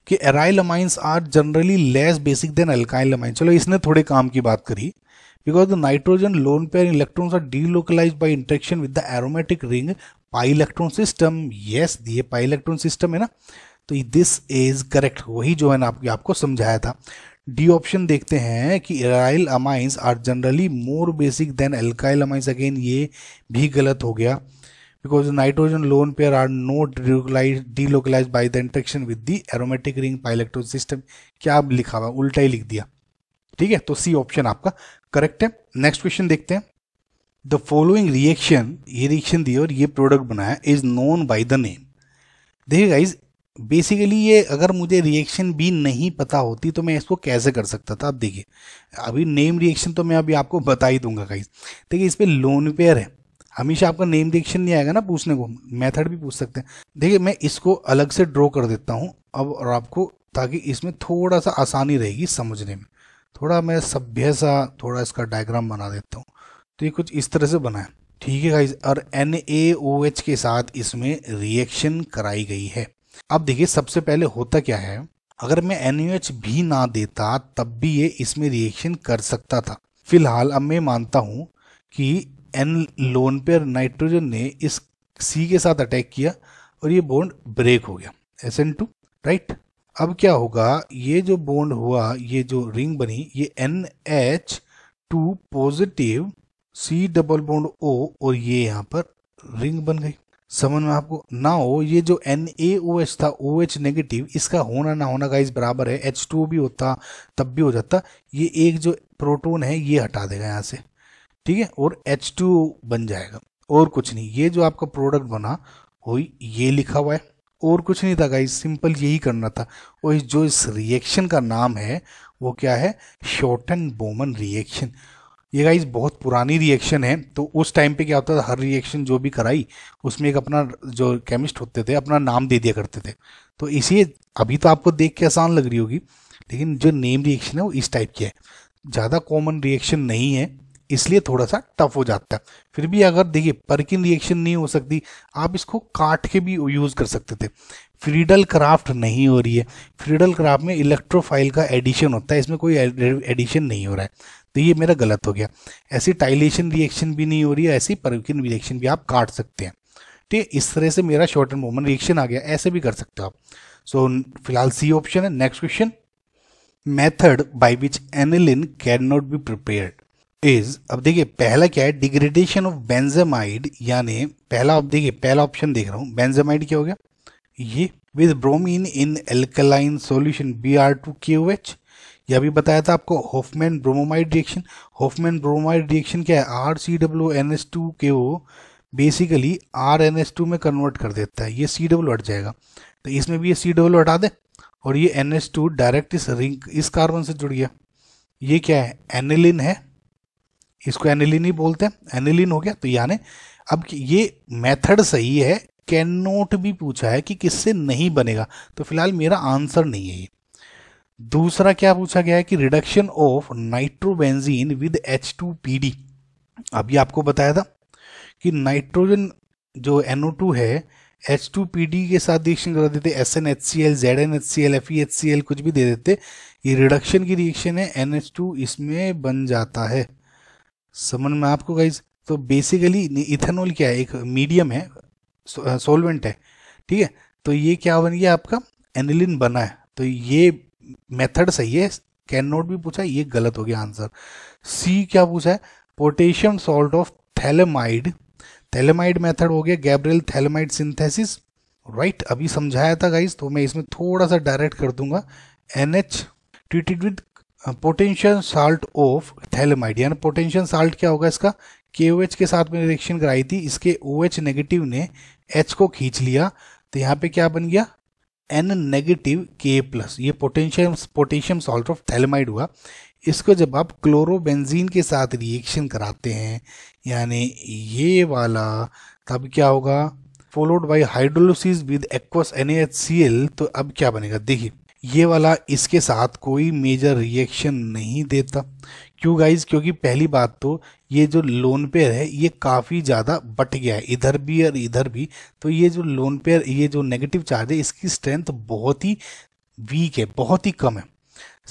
कि aryl amines are generally less basic than alkyl amines चलो इसने थोड़े काम की बात करी because the nitrogen lone pair electrons are delocalize by interaction with the aromatic ring pi electron system yes ये पाई इलेक्ट्रॉन सिस्टम है ना तो दिस इज करेक्ट वही जो है ना आपको, आपको समझाया था डी ऑप्शन देखते हैं कि aryl amines are generally more basic than alkyl amines again ये भी गलत हो गया because nitrogen lone pair are not delocalize delocalized the the with the aromatic ring ring pylectron system क्या लिखा हुआ उल्टा ही लिख दिया ठीक है तो सी ऑप्शन आपका करेक्ट है नेक्स्ट क्वेश्चन देखते हैं द फॉलोइंग रिएक्शन ये रिएक्शन दिया और ये प्रोडक्ट बनाया is known by the name देखिए गाइज बेसिकली ये अगर मुझे रिएक्शन भी नहीं पता होती तो मैं इसको कैसे कर सकता था आप देखिए अभी नेम रिएक्शन तो मैं अभी आपको बता ही दूंगा गाइज देखिए इस पर लोन पेयर है हमेशा आपका नेम रिएक्शन नहीं आएगा ना पूछने को मेथड भी पूछ सकते हैं देखिए मैं इसको अलग से ड्रॉ कर देता हूँ अब और आपको ताकि इसमें थोड़ा सा आसानी रहेगी समझने में थोड़ा मैं सभ्य सा थोड़ा इसका डायग्राम बना देता हूँ तो ये कुछ इस तरह से बना है ठीक है गाइज और एन के साथ इसमें रिएक्शन कराई गई है अब देखिए सबसे पहले होता क्या है अगर मैं एन भी ना देता तब भी ये इसमें रिएक्शन कर सकता था फिलहाल अब मैं मानता हूँ कि एन लोन पर नाइट्रोजन ने इस सी के साथ अटैक किया और ये बॉन्ड ब्रेक हो गया एस एन टू राइट अब क्या होगा ये जो बॉन्ड हुआ ये जो रिंग बनी ये N H two positive C double bond O और ये यहाँ पर रिंग बन गई समझ में आपको ना हो ये जो एन ए ओ एच था ओ एच नेगेटिव इसका होना ना होना का इस बराबर है एच टू भी होता तब भी हो जाता ये एक जो प्रोटोन है ये हटा देगा यहाँ से ठीक है और एच टू बन जाएगा और कुछ नहीं ये जो आपका प्रोडक्ट बना वही ये लिखा हुआ है और कुछ नहीं था गाइस सिंपल यही करना था और जो इस रिएक्शन का नाम है वो क्या है शॉर्ट एंड बोमन रिएक्शन ये गाइज बहुत पुरानी रिएक्शन है तो उस टाइम पे क्या होता था हर रिएक्शन जो भी कराई उसमें एक अपना जो केमिस्ट होते थे अपना नाम दे दिया करते थे तो इसलिए अभी तो आपको देख के आसान लग रही होगी लेकिन जो नेम रिएक्शन है वो इस टाइप की है ज़्यादा कॉमन रिएक्शन नहीं है इसलिए थोड़ा सा टफ हो जाता है फिर भी अगर देखिए परकिन रिएक्शन नहीं हो सकती आप इसको काट के भी यूज़ कर सकते थे फ्रीडल क्राफ्ट नहीं हो रही है फ्रीडल क्राफ्ट में इलेक्ट्रोफाइल का एडिशन होता है इसमें कोई एडिशन नहीं हो रहा है तो ये मेरा गलत हो गया ऐसी टाइलेशन रिएक्शन भी नहीं हो रही है ऐसी परविकिन रिएक्शन भी आप काट सकते हैं ठीक है इस तरह से मेरा शॉर्ट एंड मोमन रिएक्शन आ गया ऐसे भी कर सकते हो आप सो फिलहाल सी ऑप्शन है next question method by which aniline can not be prepared is अब देखिए पहला क्या है डिग्रेडेशन ऑफ बेंजेमाइड यानी पहला आप देखिए पहला ऑप्शन देख रहा हूँ बेंजेमाइड क्या हो गया ये with bromine in alkaline solution B R two K O H यह भी बताया था आपको Hofmann bromamide reaction Hofmann bromamide reaction क्या है R C W N S two के वो basically R N S two में कन्वर्ट कर देता है ये सी डब्ल्यू हट जाएगा तो इसमें भी ये सी डब्ल्यू हटा दे और ये एन एस टू डायरेक्ट इस रिंग इस कार्बन से जुड़ गया ये क्या है एनिलिन है इसको एनिलिन ही बोलते हैं एनिलिन हो गया तो यानी अब ये मेथड सही है कैन नोट भी पूछा है कि किससे नहीं बनेगा तो फिलहाल मेरा आंसर नहीं है ये दूसरा क्या पूछा गया है कि reduction of nitrobenzene with H two P D अभी आपको बताया था कि नाइट्रोजन जो एनओ टू है एच टू पी डी के साथ रिएक्शन करा देते S N H C L Z N H C L F E H C L कुछ भी दे देते ये रिडक्शन की रिएक्शन है एन एच टू इसमें बन जाता है समझ में आपको गाइज तो बेसिकली इथेनॉल क्या है एक मीडियम है सोलवेंट है ठीक है तो ये क्या बन गया आपका एनिलिन बना है तो ये मेथड सही है कैन नॉट भी पूछा ये गलत हो गया आंसर सी क्या पूछा है potassium salt of phthalimide phthalimide method हो गया गैब्रियल थैलेमाइड सिंथेसिस राइट अभी समझाया था गाइस तो मैं इसमें थोड़ा सा डायरेक्ट कर दूंगा N H treated with potential salt of phthalimide यानी पोटेंशियल साल्ट क्या होगा इसका के ओ एच के साथ में रिएक्शन कराई थी इसके ओ OH एच नेगेटिव ने एच को खींच लिया तो यहाँ पे क्या बन गया एन नेगेटिव के प्लस ये potassium potassium salt of phthalimide हुआ इसको जब आप क्लोरोबेंजीन के साथ रिएक्शन कराते हैं यानी ये वाला तब क्या होगा followed by hydrolysis with aqueous N तो अब क्या बनेगा देखिए ये वाला इसके साथ कोई मेजर रिएक्शन नहीं देता क्यों गाइज क्योंकि पहली बात तो ये जो लोन पेयर है ये काफ़ी ज़्यादा बट गया है इधर भी और इधर भी तो ये जो लोन पेयर ये जो नेगेटिव चार्ज है इसकी स्ट्रेंथ बहुत ही वीक है बहुत ही कम है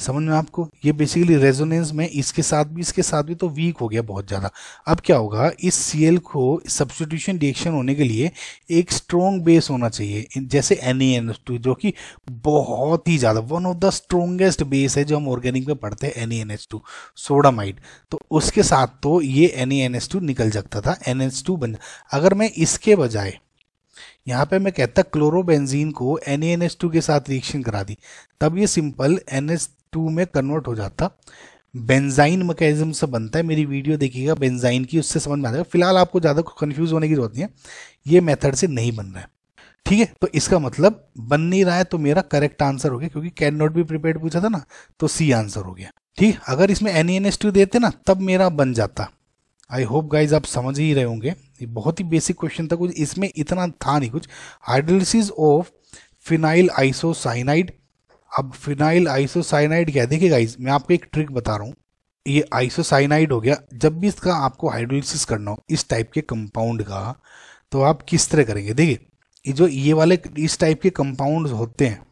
समझ में आपको ये बेसिकली रेजोनेंस में इसके साथ भी इसके साथ भी तो वीक हो गया बहुत ज़्यादा अब क्या होगा इस सी एल को सब्सटीट्यूशन रिएक्शन होने के लिए एक स्ट्रॉन्ग बेस होना चाहिए जैसे एन एन एस टू जो कि बहुत ही ज़्यादा one of the strongest base है जो हम ऑर्गेनिक में पढ़ते हैं N N S two sodamide तो उसके साथ तो ये एन एन एस टू निकल जाता था एन एस टू बन अगर मैं इसके बजाय यहाँ पे मैं कहता क्लोरोबेंजीन को एन के साथ रिएक्शन करा दी तब ये सिंपल एन टू में कन्वर्ट हो जाता बेंजाइन मैकेनिज्म से बनता है मेरी वीडियो देखिएगा बेंजाइन की उससे समझ में आ जाएगा फिलहाल आपको ज़्यादा कन्फ्यूज होने की जरूरत नहीं है ये मेथड से नहीं बन रहा है ठीक है तो इसका मतलब बन नहीं रहा है तो मेरा करेक्ट आंसर हो गया क्योंकि कैन नॉट बी प्रिपेयर पूछा था ना तो सी आंसर हो गया ठीक अगर इसमें N E N S two देते ना तब मेरा बन जाता आई होप गाइज आप समझ ही रहे होंगे ये बहुत ही बेसिक क्वेश्चन था कुछ इसमें इतना था नहीं कुछ हाइड्रोलिस ऑफ फिनाइल आइसोसाइनाइड अब फिनाइल आइसोसाइनाइड क्या है देखिए गाइस मैं आपको एक ट्रिक बता रहा हूँ ये आइसोसाइनाइड हो गया जब भी इसका आपको हाइड्रोलिसिस करना हो इस टाइप के कंपाउंड का तो आप किस तरह करेंगे देखिए ये जो ये वाले इस टाइप के कंपाउंड होते हैं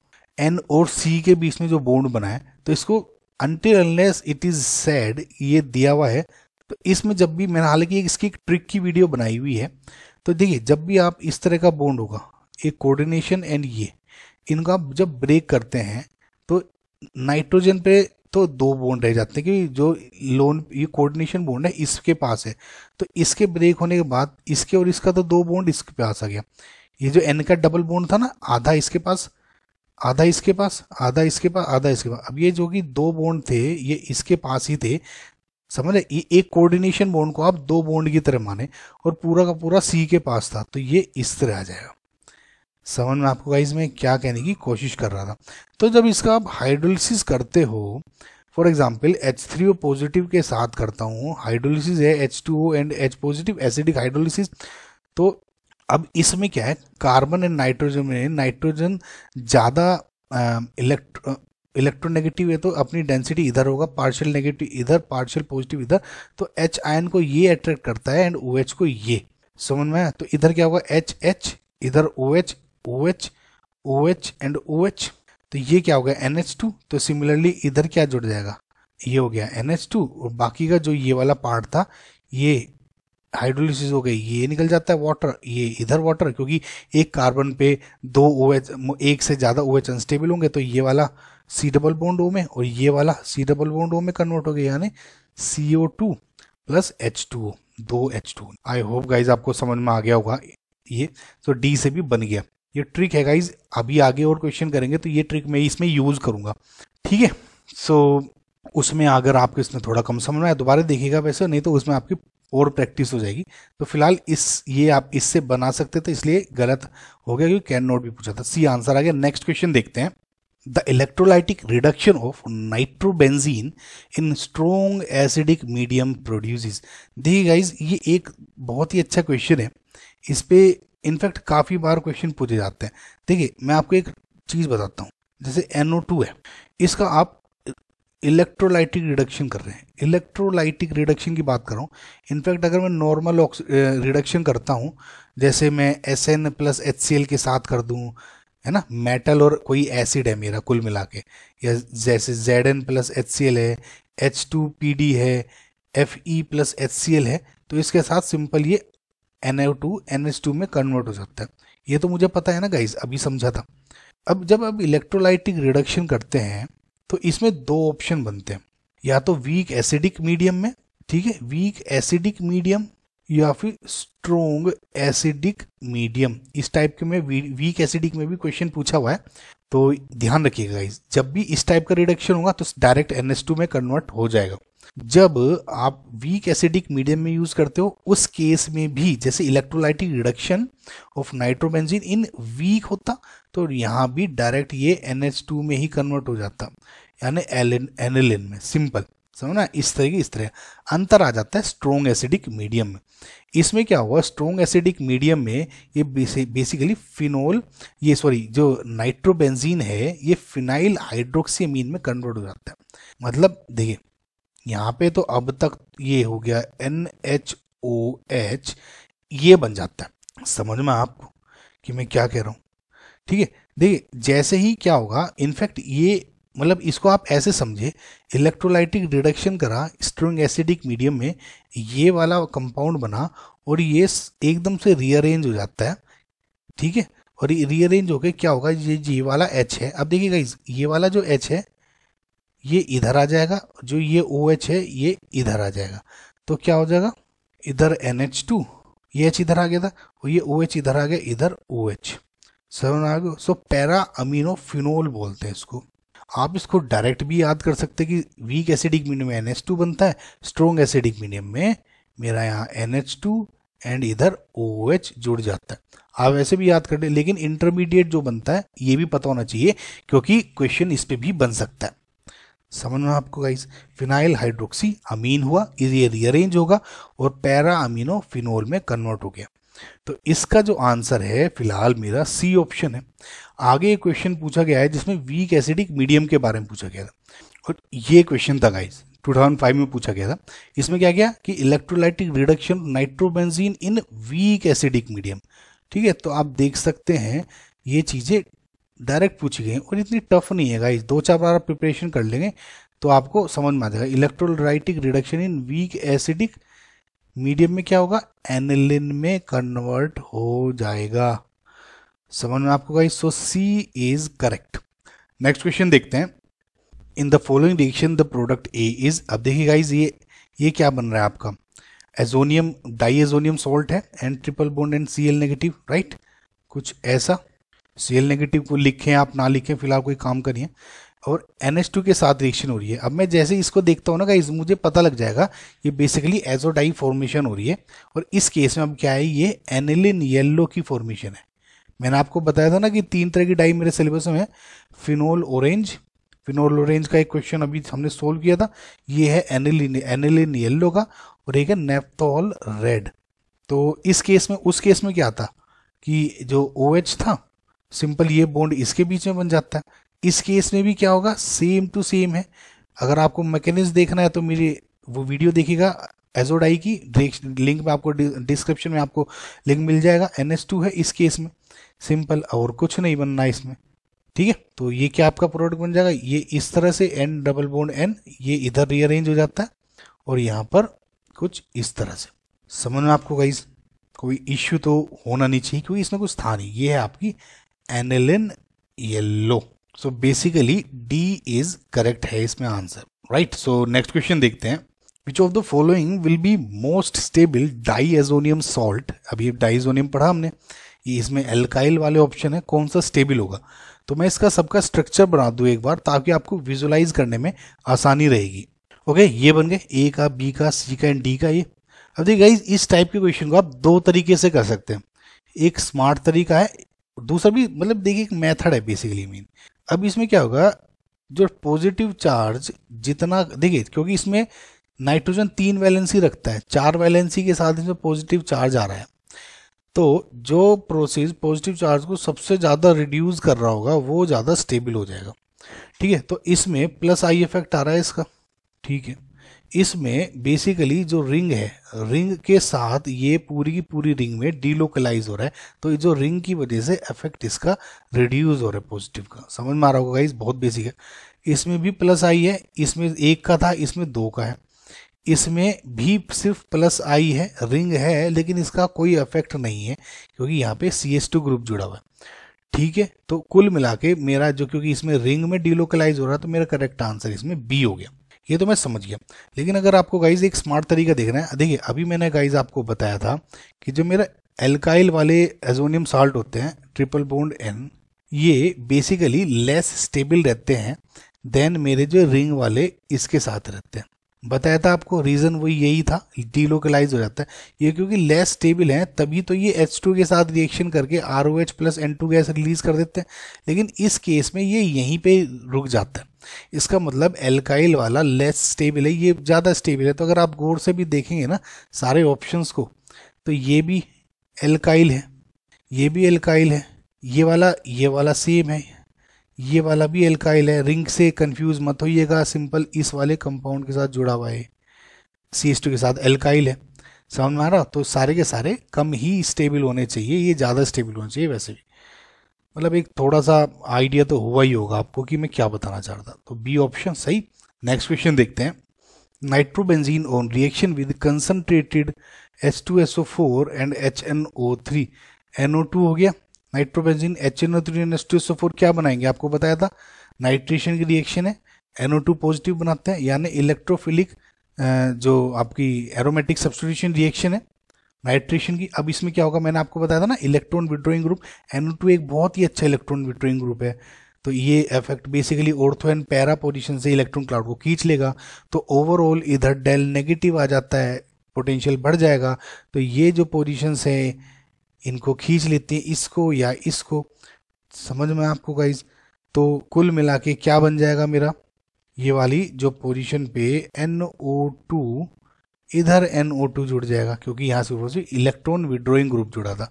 एन और सी के बीच में जो बोन्ड बनाए तो इसको until unless it is said ये दिया हुआ है तो इसमें जब भी मैंने हालांकि इसकी एक ट्रिक की वीडियो बनाई हुई है तो देखिए जब भी आप इस तरह का बोन्ड होगा एक कोऑर्डिनेशन एंड ये इनका जब ब्रेक करते हैं तो नाइट्रोजन पे तो दो बोन रह जाते हैं क्योंकि जो लोन ये कोऑर्डिनेशन बोन है इसके पास है तो इसके ब्रेक होने के बाद इसके और इसका तो दो बोन्ड इसके पास आ गया ये जो एन का डबल बोन था ना आधा इसके पास आधा इसके पास आधा इसके पास आधा इसके पास अब ये जो कि दो बोन्ड थे ये इसके पास ही थे समझ ये एक कोऑर्डिनेशन बोन्ड को आप दो बोन्ड की तरह माने और पूरा का पूरा सी के पास था तो ये इस तरह आ जाएगा समझ में आपको गाइज में क्या कहने की कोशिश कर रहा था तो जब इसका आप हाइड्रोलिसिस करते हो for example H three O positive के साथ करता हूँ हाइड्रोलिसिस है H two O and H positive acidic hydrolysis तो अब इसमें क्या है कार्बन एंड नाइट्रोजन में नाइट्रोजन ज़्यादा इलेक्ट्रो इलेक्ट्रोनेगेटिव है तो अपनी डेंसिटी इधर होगा पार्शियल नेगेटिव इधर पार्शियल पॉजिटिव इधर तो एच आयन को ये अट्रैक्ट करता है एंड ओ OH को ये समझ में तो इधर क्या होगा एच एच इधर O OH, OH, OH O H and O तो ये क्या हो गया एन एच टू तो सिमिलरली इधर क्या जुड़ जाएगा ये हो गया एन एच टू और बाकी का जो ये वाला पार्ट था ये हाइड्रोलिसिस हो गई ये निकल जाता है वाटर ये इधर वाटर क्योंकि एक कार्बन पे दो ओ OH, एच एक से ज़्यादा ओ OH एच अनस्टेबल होंगे तो ये वाला सी डबल बॉन्ड ओ में और ये वाला सी डबल बॉन्ड ओ में कन्वर्ट हो गया यानी C O two plus H two O दो H two I hope guys आपको समझ में आ गया होगा ये तो डी से भी बन गया ये ट्रिक है गाइज अभी आगे और क्वेश्चन करेंगे तो ये ट्रिक मैं इसमें यूज़ करूँगा ठीक है सो उसमें अगर आपको इसमें थोड़ा कम समझ आया दोबारा देखिएगा वैसे नहीं तो उसमें आपकी और प्रैक्टिस हो जाएगी तो फिलहाल इस ये आप इससे बना सकते थे इसलिए गलत हो गया क्योंकि कैन नोट भी पूछा था सी आंसर आ गया नेक्स्ट क्वेश्चन देखते हैं the electrolytic reduction of nitrobenzene in strong acidic medium produce देखिए गाइज ये एक बहुत ही अच्छा क्वेश्चन है इस पर इनफैक्ट काफ़ी बार क्वेश्चन पूछे जाते हैं देखिए मैं आपको एक चीज़ बताता हूँ जैसे NO2 है इसका आप इलेक्ट्रोलाइटिक रिडक्शन कर रहे हैं इलेक्ट्रोलाइटिक रिडक्शन की बात कर रहा हूँ इनफैक्ट अगर मैं नॉर्मल रिडक्शन करता हूँ जैसे मैं S N plus H C L के साथ कर दूँ है ना मेटल और कोई एसिड है मेरा कुल मिला के या जैसे Z N plus H C L है एच टू पी डी है F E plus H C L है तो इसके साथ सिंपल ये NO2 NH2 में कन्वर्ट हो सकता है ये तो मुझे पता है ना गाइज अभी समझा था अब जब आप इलेक्ट्रोलाइटिक रिडक्शन करते हैं तो इसमें दो ऑप्शन बनते हैं या तो वीक एसिडिक मीडियम में ठीक है वीक एसिडिक मीडियम या फिर स्ट्रोंग एसिडिक मीडियम इस टाइप के में वीक एसिडिक में भी क्वेश्चन पूछा हुआ है तो ध्यान रखिएगा इस जब भी इस टाइप का रिडक्शन होगा तो डायरेक्ट एन में कन्वर्ट हो जाएगा जब आप वीक एसिडिक मीडियम में यूज करते हो उस केस में भी जैसे electrolytic reduction of nitrobenzene in weak होता तो यहाँ भी डायरेक्ट ये NH2 में ही कन्वर्ट हो जाता यानी एनिलिन में सिंपल समझो ना इस तरह की इस तरह अंतर आ जाता है स्ट्रोंग एसिडिक मीडियम में इसमें क्या हुआ स्ट्रोंग एसिडिक मीडियम में ये बेसिकली फिनोल ये सॉरी जो नाइट्रोबेंजीन है ये फिनाइल हाइड्रोक्सीमीन में कन्वर्ट हो जाता है मतलब देखिए यहाँ पे तो अब तक ये हो गया एन एच ओ एच ये बन जाता है समझ में आपको कि मैं क्या कह रहा हूँ ठीक है देखिए जैसे ही क्या होगा इनफैक्ट ये मतलब इसको आप ऐसे समझे इलेक्ट्रोलाइटिक रिडक्शन करा स्ट्रॉन्ग एसिडिक मीडियम में ये वाला कंपाउंड बना और ये एकदम से रीअरेंज हो जाता है ठीक है और ये रीअरेंज होकर क्या होगा ये ये वाला एच है अब देखिएगा ये वाला जो एच है ये इधर आ जाएगा जो ये ओ OH है ये इधर आ जाएगा तो क्या हो जाएगा इधर एन एच टू ये एच इधर आ गया था और ये ओ OH इधर आ गया इधर ओ एच सर आ गया सो पैरा अमीनो फिनोल बोलते हैं इसको आप इसको डायरेक्ट भी याद कर सकते कि वीक एसिडिक मीडियम में एन टू बनता है स्ट्रोंग एसिडिक मीडियम में मेरा यहाँ एन एच टू एंड इधर ओ OH जुड़ जाता है आप वैसे भी याद कर लेकिन इंटरमीडिएट जो बनता है ये भी पता होना चाहिए क्योंकि क्वेश्चन इस पर भी बन सकता है समझ में आपको गाइस फिनाइल हाइड्रोक्सी अमीन हुआ ये रियरेंज होगा और पैरा अमीनो फिनोल में कन्वर्ट हो गया तो इसका जो आंसर है फिलहाल मेरा सी ऑप्शन है आगे एक क्वेश्चन पूछा गया है जिसमें वीक एसिडिक मीडियम के बारे में पूछा गया था और ये क्वेश्चन था गाइस 2005 में पूछा गया था इसमें क्या गया कि electrolytic reduction nitrobenzene in weak acidic medium ठीक है तो आप देख सकते हैं ये चीज़ें डायरेक्ट पूछी गई और इतनी टफ नहीं है गाइज दो चार बार आप प्रिपरेशन कर लेंगे तो आपको समझ में आ जाएगा electrolytic reduction in weak acidic medium में क्या होगा एनिलिन में कन्वर्ट हो जाएगा समझ में आपको guys so C is correct next question देखते हैं in the following reaction the product A is अब देखिए गाइज ये ये क्या बन रहा है आपका एजोनियम डाई एजोनियम सॉल्ट है and triple bond and C L negative right कुछ ऐसा सीएल नेगेटिव को लिखें आप ना लिखें फिलहाल कोई काम करिए और एन एच टू के साथ रिएक्शन हो रही है अब मैं जैसे इसको देखता हूँ ना गाइज मुझे पता लग जाएगा ये बेसिकली एजोडाई फॉर्मेशन हो रही है और इस केस में अब क्या है ये एनिलिन येल्लो की फॉर्मेशन है मैंने आपको बताया था ना कि तीन तरह की डाई मेरे सिलेबस में है फिनोल ऑरेंज फिनोल ऑरेंज का एक क्वेश्चन अभी हमने सोल्व किया था ये है एनिलिन एनिलिन येल्लो का और एक है नेफ्थॉल रेड तो इस केस में उस केस में क्या था कि जो ओ OH था सिंपल ये बॉन्ड इसके बीच में बन जाता है इस केस में भी क्या होगा सेम टू सेम है अगर आपको मैकेनिज देखना है तो मेरे वो वीडियो देखिएगा एजोडाई की लिंक में आपको डिस्क्रिप्शन में आपको लिंक मिल जाएगा एन है इस केस में सिंपल और कुछ नहीं बनना है इसमें ठीक है तो ये क्या आपका प्रोडक्ट बन जाएगा ये इस तरह से एन डबल बोन एन ये इधर रीअरेंज हो जाता है और यहाँ पर कुछ इस तरह से समझ में आपको कहीं कोई इश्यू तो होना नहीं चाहिए क्योंकि इसमें कुछ था नहीं ये है आपकी aniline yellow so basically D is correct है इसमें answer right so next question देखते हैं which of the following will be most stable diazonium salt अभी डाईजोनियम पढ़ा हमने ये इसमें एल्काइल वाले ऑप्शन है कौन सा स्टेबल होगा तो मैं इसका सबका स्ट्रक्चर बना दूँ एक बार ताकि आपको विजुलाइज करने में आसानी रहेगी ओके ये बन गए ए का बी का सी का एंड डी का ये अब देखिए गाइज इस टाइप के क्वेश्चन को आप दो तरीके से कर सकते हैं एक स्मार्ट तरीका है दूसरा भी मतलब देखिए एक मेथड है बेसिकली मीन अब इसमें क्या होगा जो पॉजिटिव चार्ज जितना देखिए क्योंकि इसमें नाइट्रोजन तीन वैलेंसी रखता है चार वैलेंसी के साथ इसमें पॉजिटिव चार्ज आ रहा है तो जो प्रोसेस पॉजिटिव चार्ज को सबसे ज़्यादा रिड्यूस कर रहा होगा वो ज़्यादा स्टेबल हो जाएगा ठीक है तो इसमें प्लस आई इफेक्ट आ रहा है इसका ठीक है इसमें बेसिकली जो रिंग है रिंग के साथ ये पूरी की पूरी रिंग में डीलोकलाइज हो रहा है तो जो रिंग की वजह से इफेक्ट इसका रिड्यूस हो रहा है पॉजिटिव का समझ में आ रहा होगा इस बहुत बेसिक है इसमें भी प्लस आई है इसमें एक का था इसमें दो का है इसमें भी सिर्फ प्लस आई है रिंग है लेकिन इसका कोई इफेक्ट नहीं है क्योंकि यहाँ पे सी एस टू ग्रुप जुड़ा हुआ है ठीक है तो कुल मिला के मेरा जो क्योंकि इसमें रिंग में डीलोकलाइज हो रहा है तो मेरा करेक्ट आंसर इसमें बी हो गया ये तो मैं समझ गया लेकिन अगर आपको गाइज एक स्मार्ट तरीका देख रहे हैं देखिए अभी मैंने गाइज आपको बताया था कि जो मेरा एल्काइल वाले एजोनियम साल्ट होते हैं ट्रिपल बोन्ड एन ये बेसिकली लेस स्टेबल रहते हैं देन मेरे जो रिंग वाले इसके साथ रहते हैं बताया था आपको रीज़न वो यही था डीलोकलाइज हो जाता है ये क्योंकि लेस स्टेबल हैं तभी तो ये H2 के साथ रिएक्शन करके R O H plus N two gas release कर देते हैं लेकिन इस केस में ये यहीं पे रुक जाता है इसका मतलब एल्काइल वाला लेस स्टेबल है ये ज़्यादा स्टेबल है तो अगर आप गौर से भी देखेंगे ना सारे ऑप्शंस को तो ये भी एल्काइल है ये भी एल्काइल है ये वाला ये वाला सेम है ये वाला भी एल्काइल है रिंग से कंफ्यूज मत होइएगा सिंपल इस वाले कंपाउंड के साथ जुड़ा हुआ है सी एस टू के साथ एल्काइल है समझ में आ रहा तो सारे के सारे कम ही स्टेबल होने चाहिए ये ज़्यादा स्टेबल होने चाहिए वैसे भी मतलब एक थोड़ा सा आइडिया तो हुआ ही होगा आपको कि मैं क्या बताना चाह रहा था तो बी ऑप्शन सही नेक्स्ट क्वेश्चन देखते हैं nitrobenzene on reaction with concentrated H two S O four and H N O three N O two हो गया nitrobenzene H N O three and H two S O four क्या बनाएंगे आपको बताया था nitration की रिएक्शन है N O two positive बनाते हैं यानी इलेक्ट्रोफिलिक जो आपकी एरोमेटिक सब्सटीट्यूशन रिएक्शन है नाइट्रेशन की अब इसमें क्या होगा मैंने आपको बताया था ना इलेक्ट्रॉन विड्रोइंग ग्रुप एनओ एक बहुत ही अच्छा इलेक्ट्रॉन विड्रोइंग ग्रुप है तो ये effect basically ortho and para position से इलेक्ट्रॉन क्लाउड को खींच लेगा तो ओवरऑल इधर डेल नेगेटिव आ जाता है पोटेंशियल बढ़ जाएगा तो ये जो पोजिशन है इनको खींच लेती हैं इसको या इसको समझ में आपको गाइज तो कुल मिला के क्या बन जाएगा मेरा ये वाली जो पोजीशन पे टू इधर NO2 जुड़ जाएगा क्योंकि यहाँ से ऊपर से इलेक्ट्रॉन विड्रोइंग ग्रुप जुड़ा था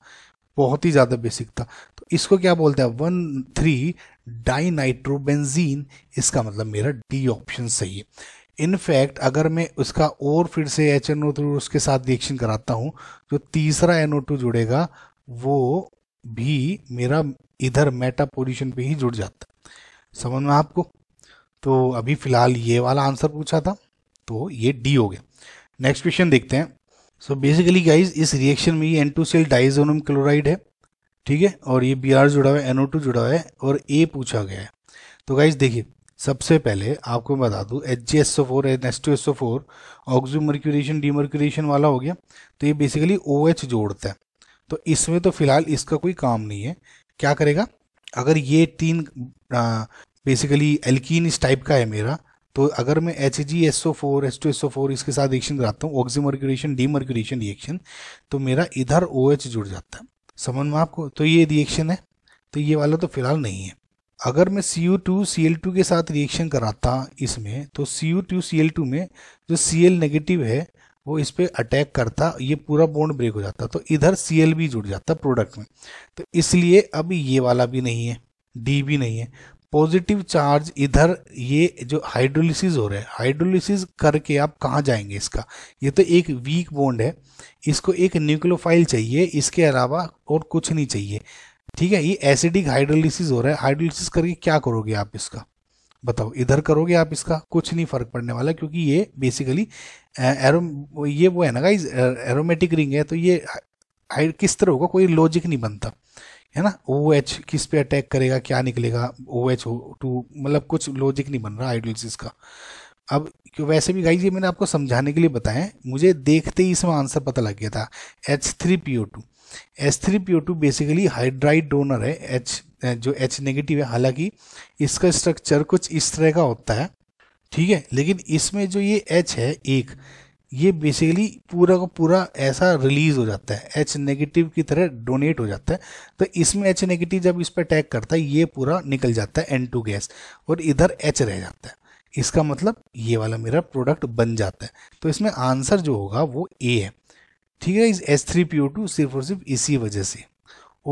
बहुत ही ज़्यादा बेसिक था तो इसको क्या बोलते हैं वन थ्री डाई नाइट्रोबेंजीन इसका मतलब मेरा डी ऑप्शन सही है इनफैक्ट अगर मैं उसका और फिर से एच एन ओ टू उसके साथ रिएक्शन कराता हूँ जो तीसरा एन ओ टू जुड़ेगा वो भी मेरा इधर मेटा पोजिशन पे ही जुड़ जाता है समझ में आपको तो अभी फ़िलहाल ये वाला आंसर पूछा था तो ये डी हो गया नेक्स्ट क्वेश्चन देखते हैं सो बेसिकली गाइज इस रिएक्शन में ये एन टू सेल डाइजोनम क्लोराइड है ठीक है और ये बी आर जुड़ा हुआ है एनओ टू जुड़ा हुआ है और ए पूछा गया है तो गाइज देखिए सबसे पहले आपको मैं बता दूँ H G S O four N S two S O four D demercuration वाला हो गया तो ये बेसिकली ओ OH एच जोड़ता है तो इसमें तो फिलहाल इसका कोई काम नहीं है क्या करेगा अगर ये तीन आ, बेसिकली एल्कीन इस टाइप का है मेरा तो अगर मैं H G S O four S two S O four इसके साथ रिएक्शन कराता हूँ ऑक्सीमर्क्यूरेशन डीमर्क्यूरेशन रिएक्शन तो मेरा इधर ओ OH एच जुड़ जाता है समझ में आपको तो ये रिएक्शन है तो ये वाला तो फिलहाल नहीं है अगर मैं C U two C L two के साथ रिएक्शन कराता इसमें तो C U two C L two में जो सी एल नेगेटिव है वो इस पर अटैक करता ये पूरा बॉन्ड ब्रेक हो जाता तो इधर सी एल भी जुड़ जाता प्रोडक्ट में तो इसलिए अब ये वाला भी नहीं है डी भी नहीं है पॉजिटिव चार्ज इधर ये जो हाइड्रोलिसिस हो रहा है हाइड्रोलिसिस करके आप कहाँ जाएंगे इसका ये तो एक वीक बॉन्ड है इसको एक न्यूक्लोफाइल चाहिए इसके अलावा और कुछ नहीं चाहिए ठीक है ये एसिडिक हाइड्रोलिसिस हो रहा है हाइड्रोलिसिस करके क्या करोगे आप इसका बताओ इधर करोगे आप इसका कुछ नहीं फर्क पड़ने वाला क्योंकि ये बेसिकली एरो ये वो है ना गाइज एरोमेटिक रिंग है तो ये किस तरह होगा कोई लॉजिक नहीं बनता है ना ओ एच किस पे अटैक करेगा क्या निकलेगा ओ एच टू मतलब कुछ लॉजिक नहीं बन रहा आइडियोलिस का अब क्यों वैसे भी गाई जी मैंने आपको समझाने के लिए बताया मुझे देखते ही इसमें आंसर पता लग गया था H three P O two H three P O two basically hydride donor H एच जो एच नेगेटिव है हालांकि इसका स्ट्रक्चर कुछ इस तरह का होता है ठीक है लेकिन इसमें जो ये एच है एक ये बेसिकली पूरा का पूरा ऐसा रिलीज हो जाता है एच नेगेटिव की तरह डोनेट हो जाता है तो इसमें एच नेगेटिव जब इस पर अटैक करता है ये पूरा निकल जाता है एन टू गैस और इधर एच रह जाता है इसका मतलब ये वाला मेरा प्रोडक्ट बन जाता है तो इसमें आंसर जो होगा वो ए है ठीक है इस H three P O two सिर्फ और सिर्फ इसी वजह से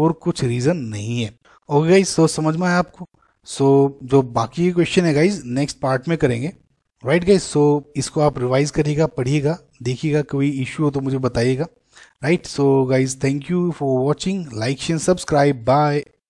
और कुछ रीज़न नहीं है ओके गाइज सोच समझ में आया आपको सो so, जो बाकी क्वेश्चन है गाइज नेक्स्ट पार्ट में करेंगे राइट गाइज सो इसको आप रिवाइज करिएगा पढ़िएगा देखिएगा कोई इश्यू हो तो मुझे बताइएगा right so guys thank you for watching like share subscribe bye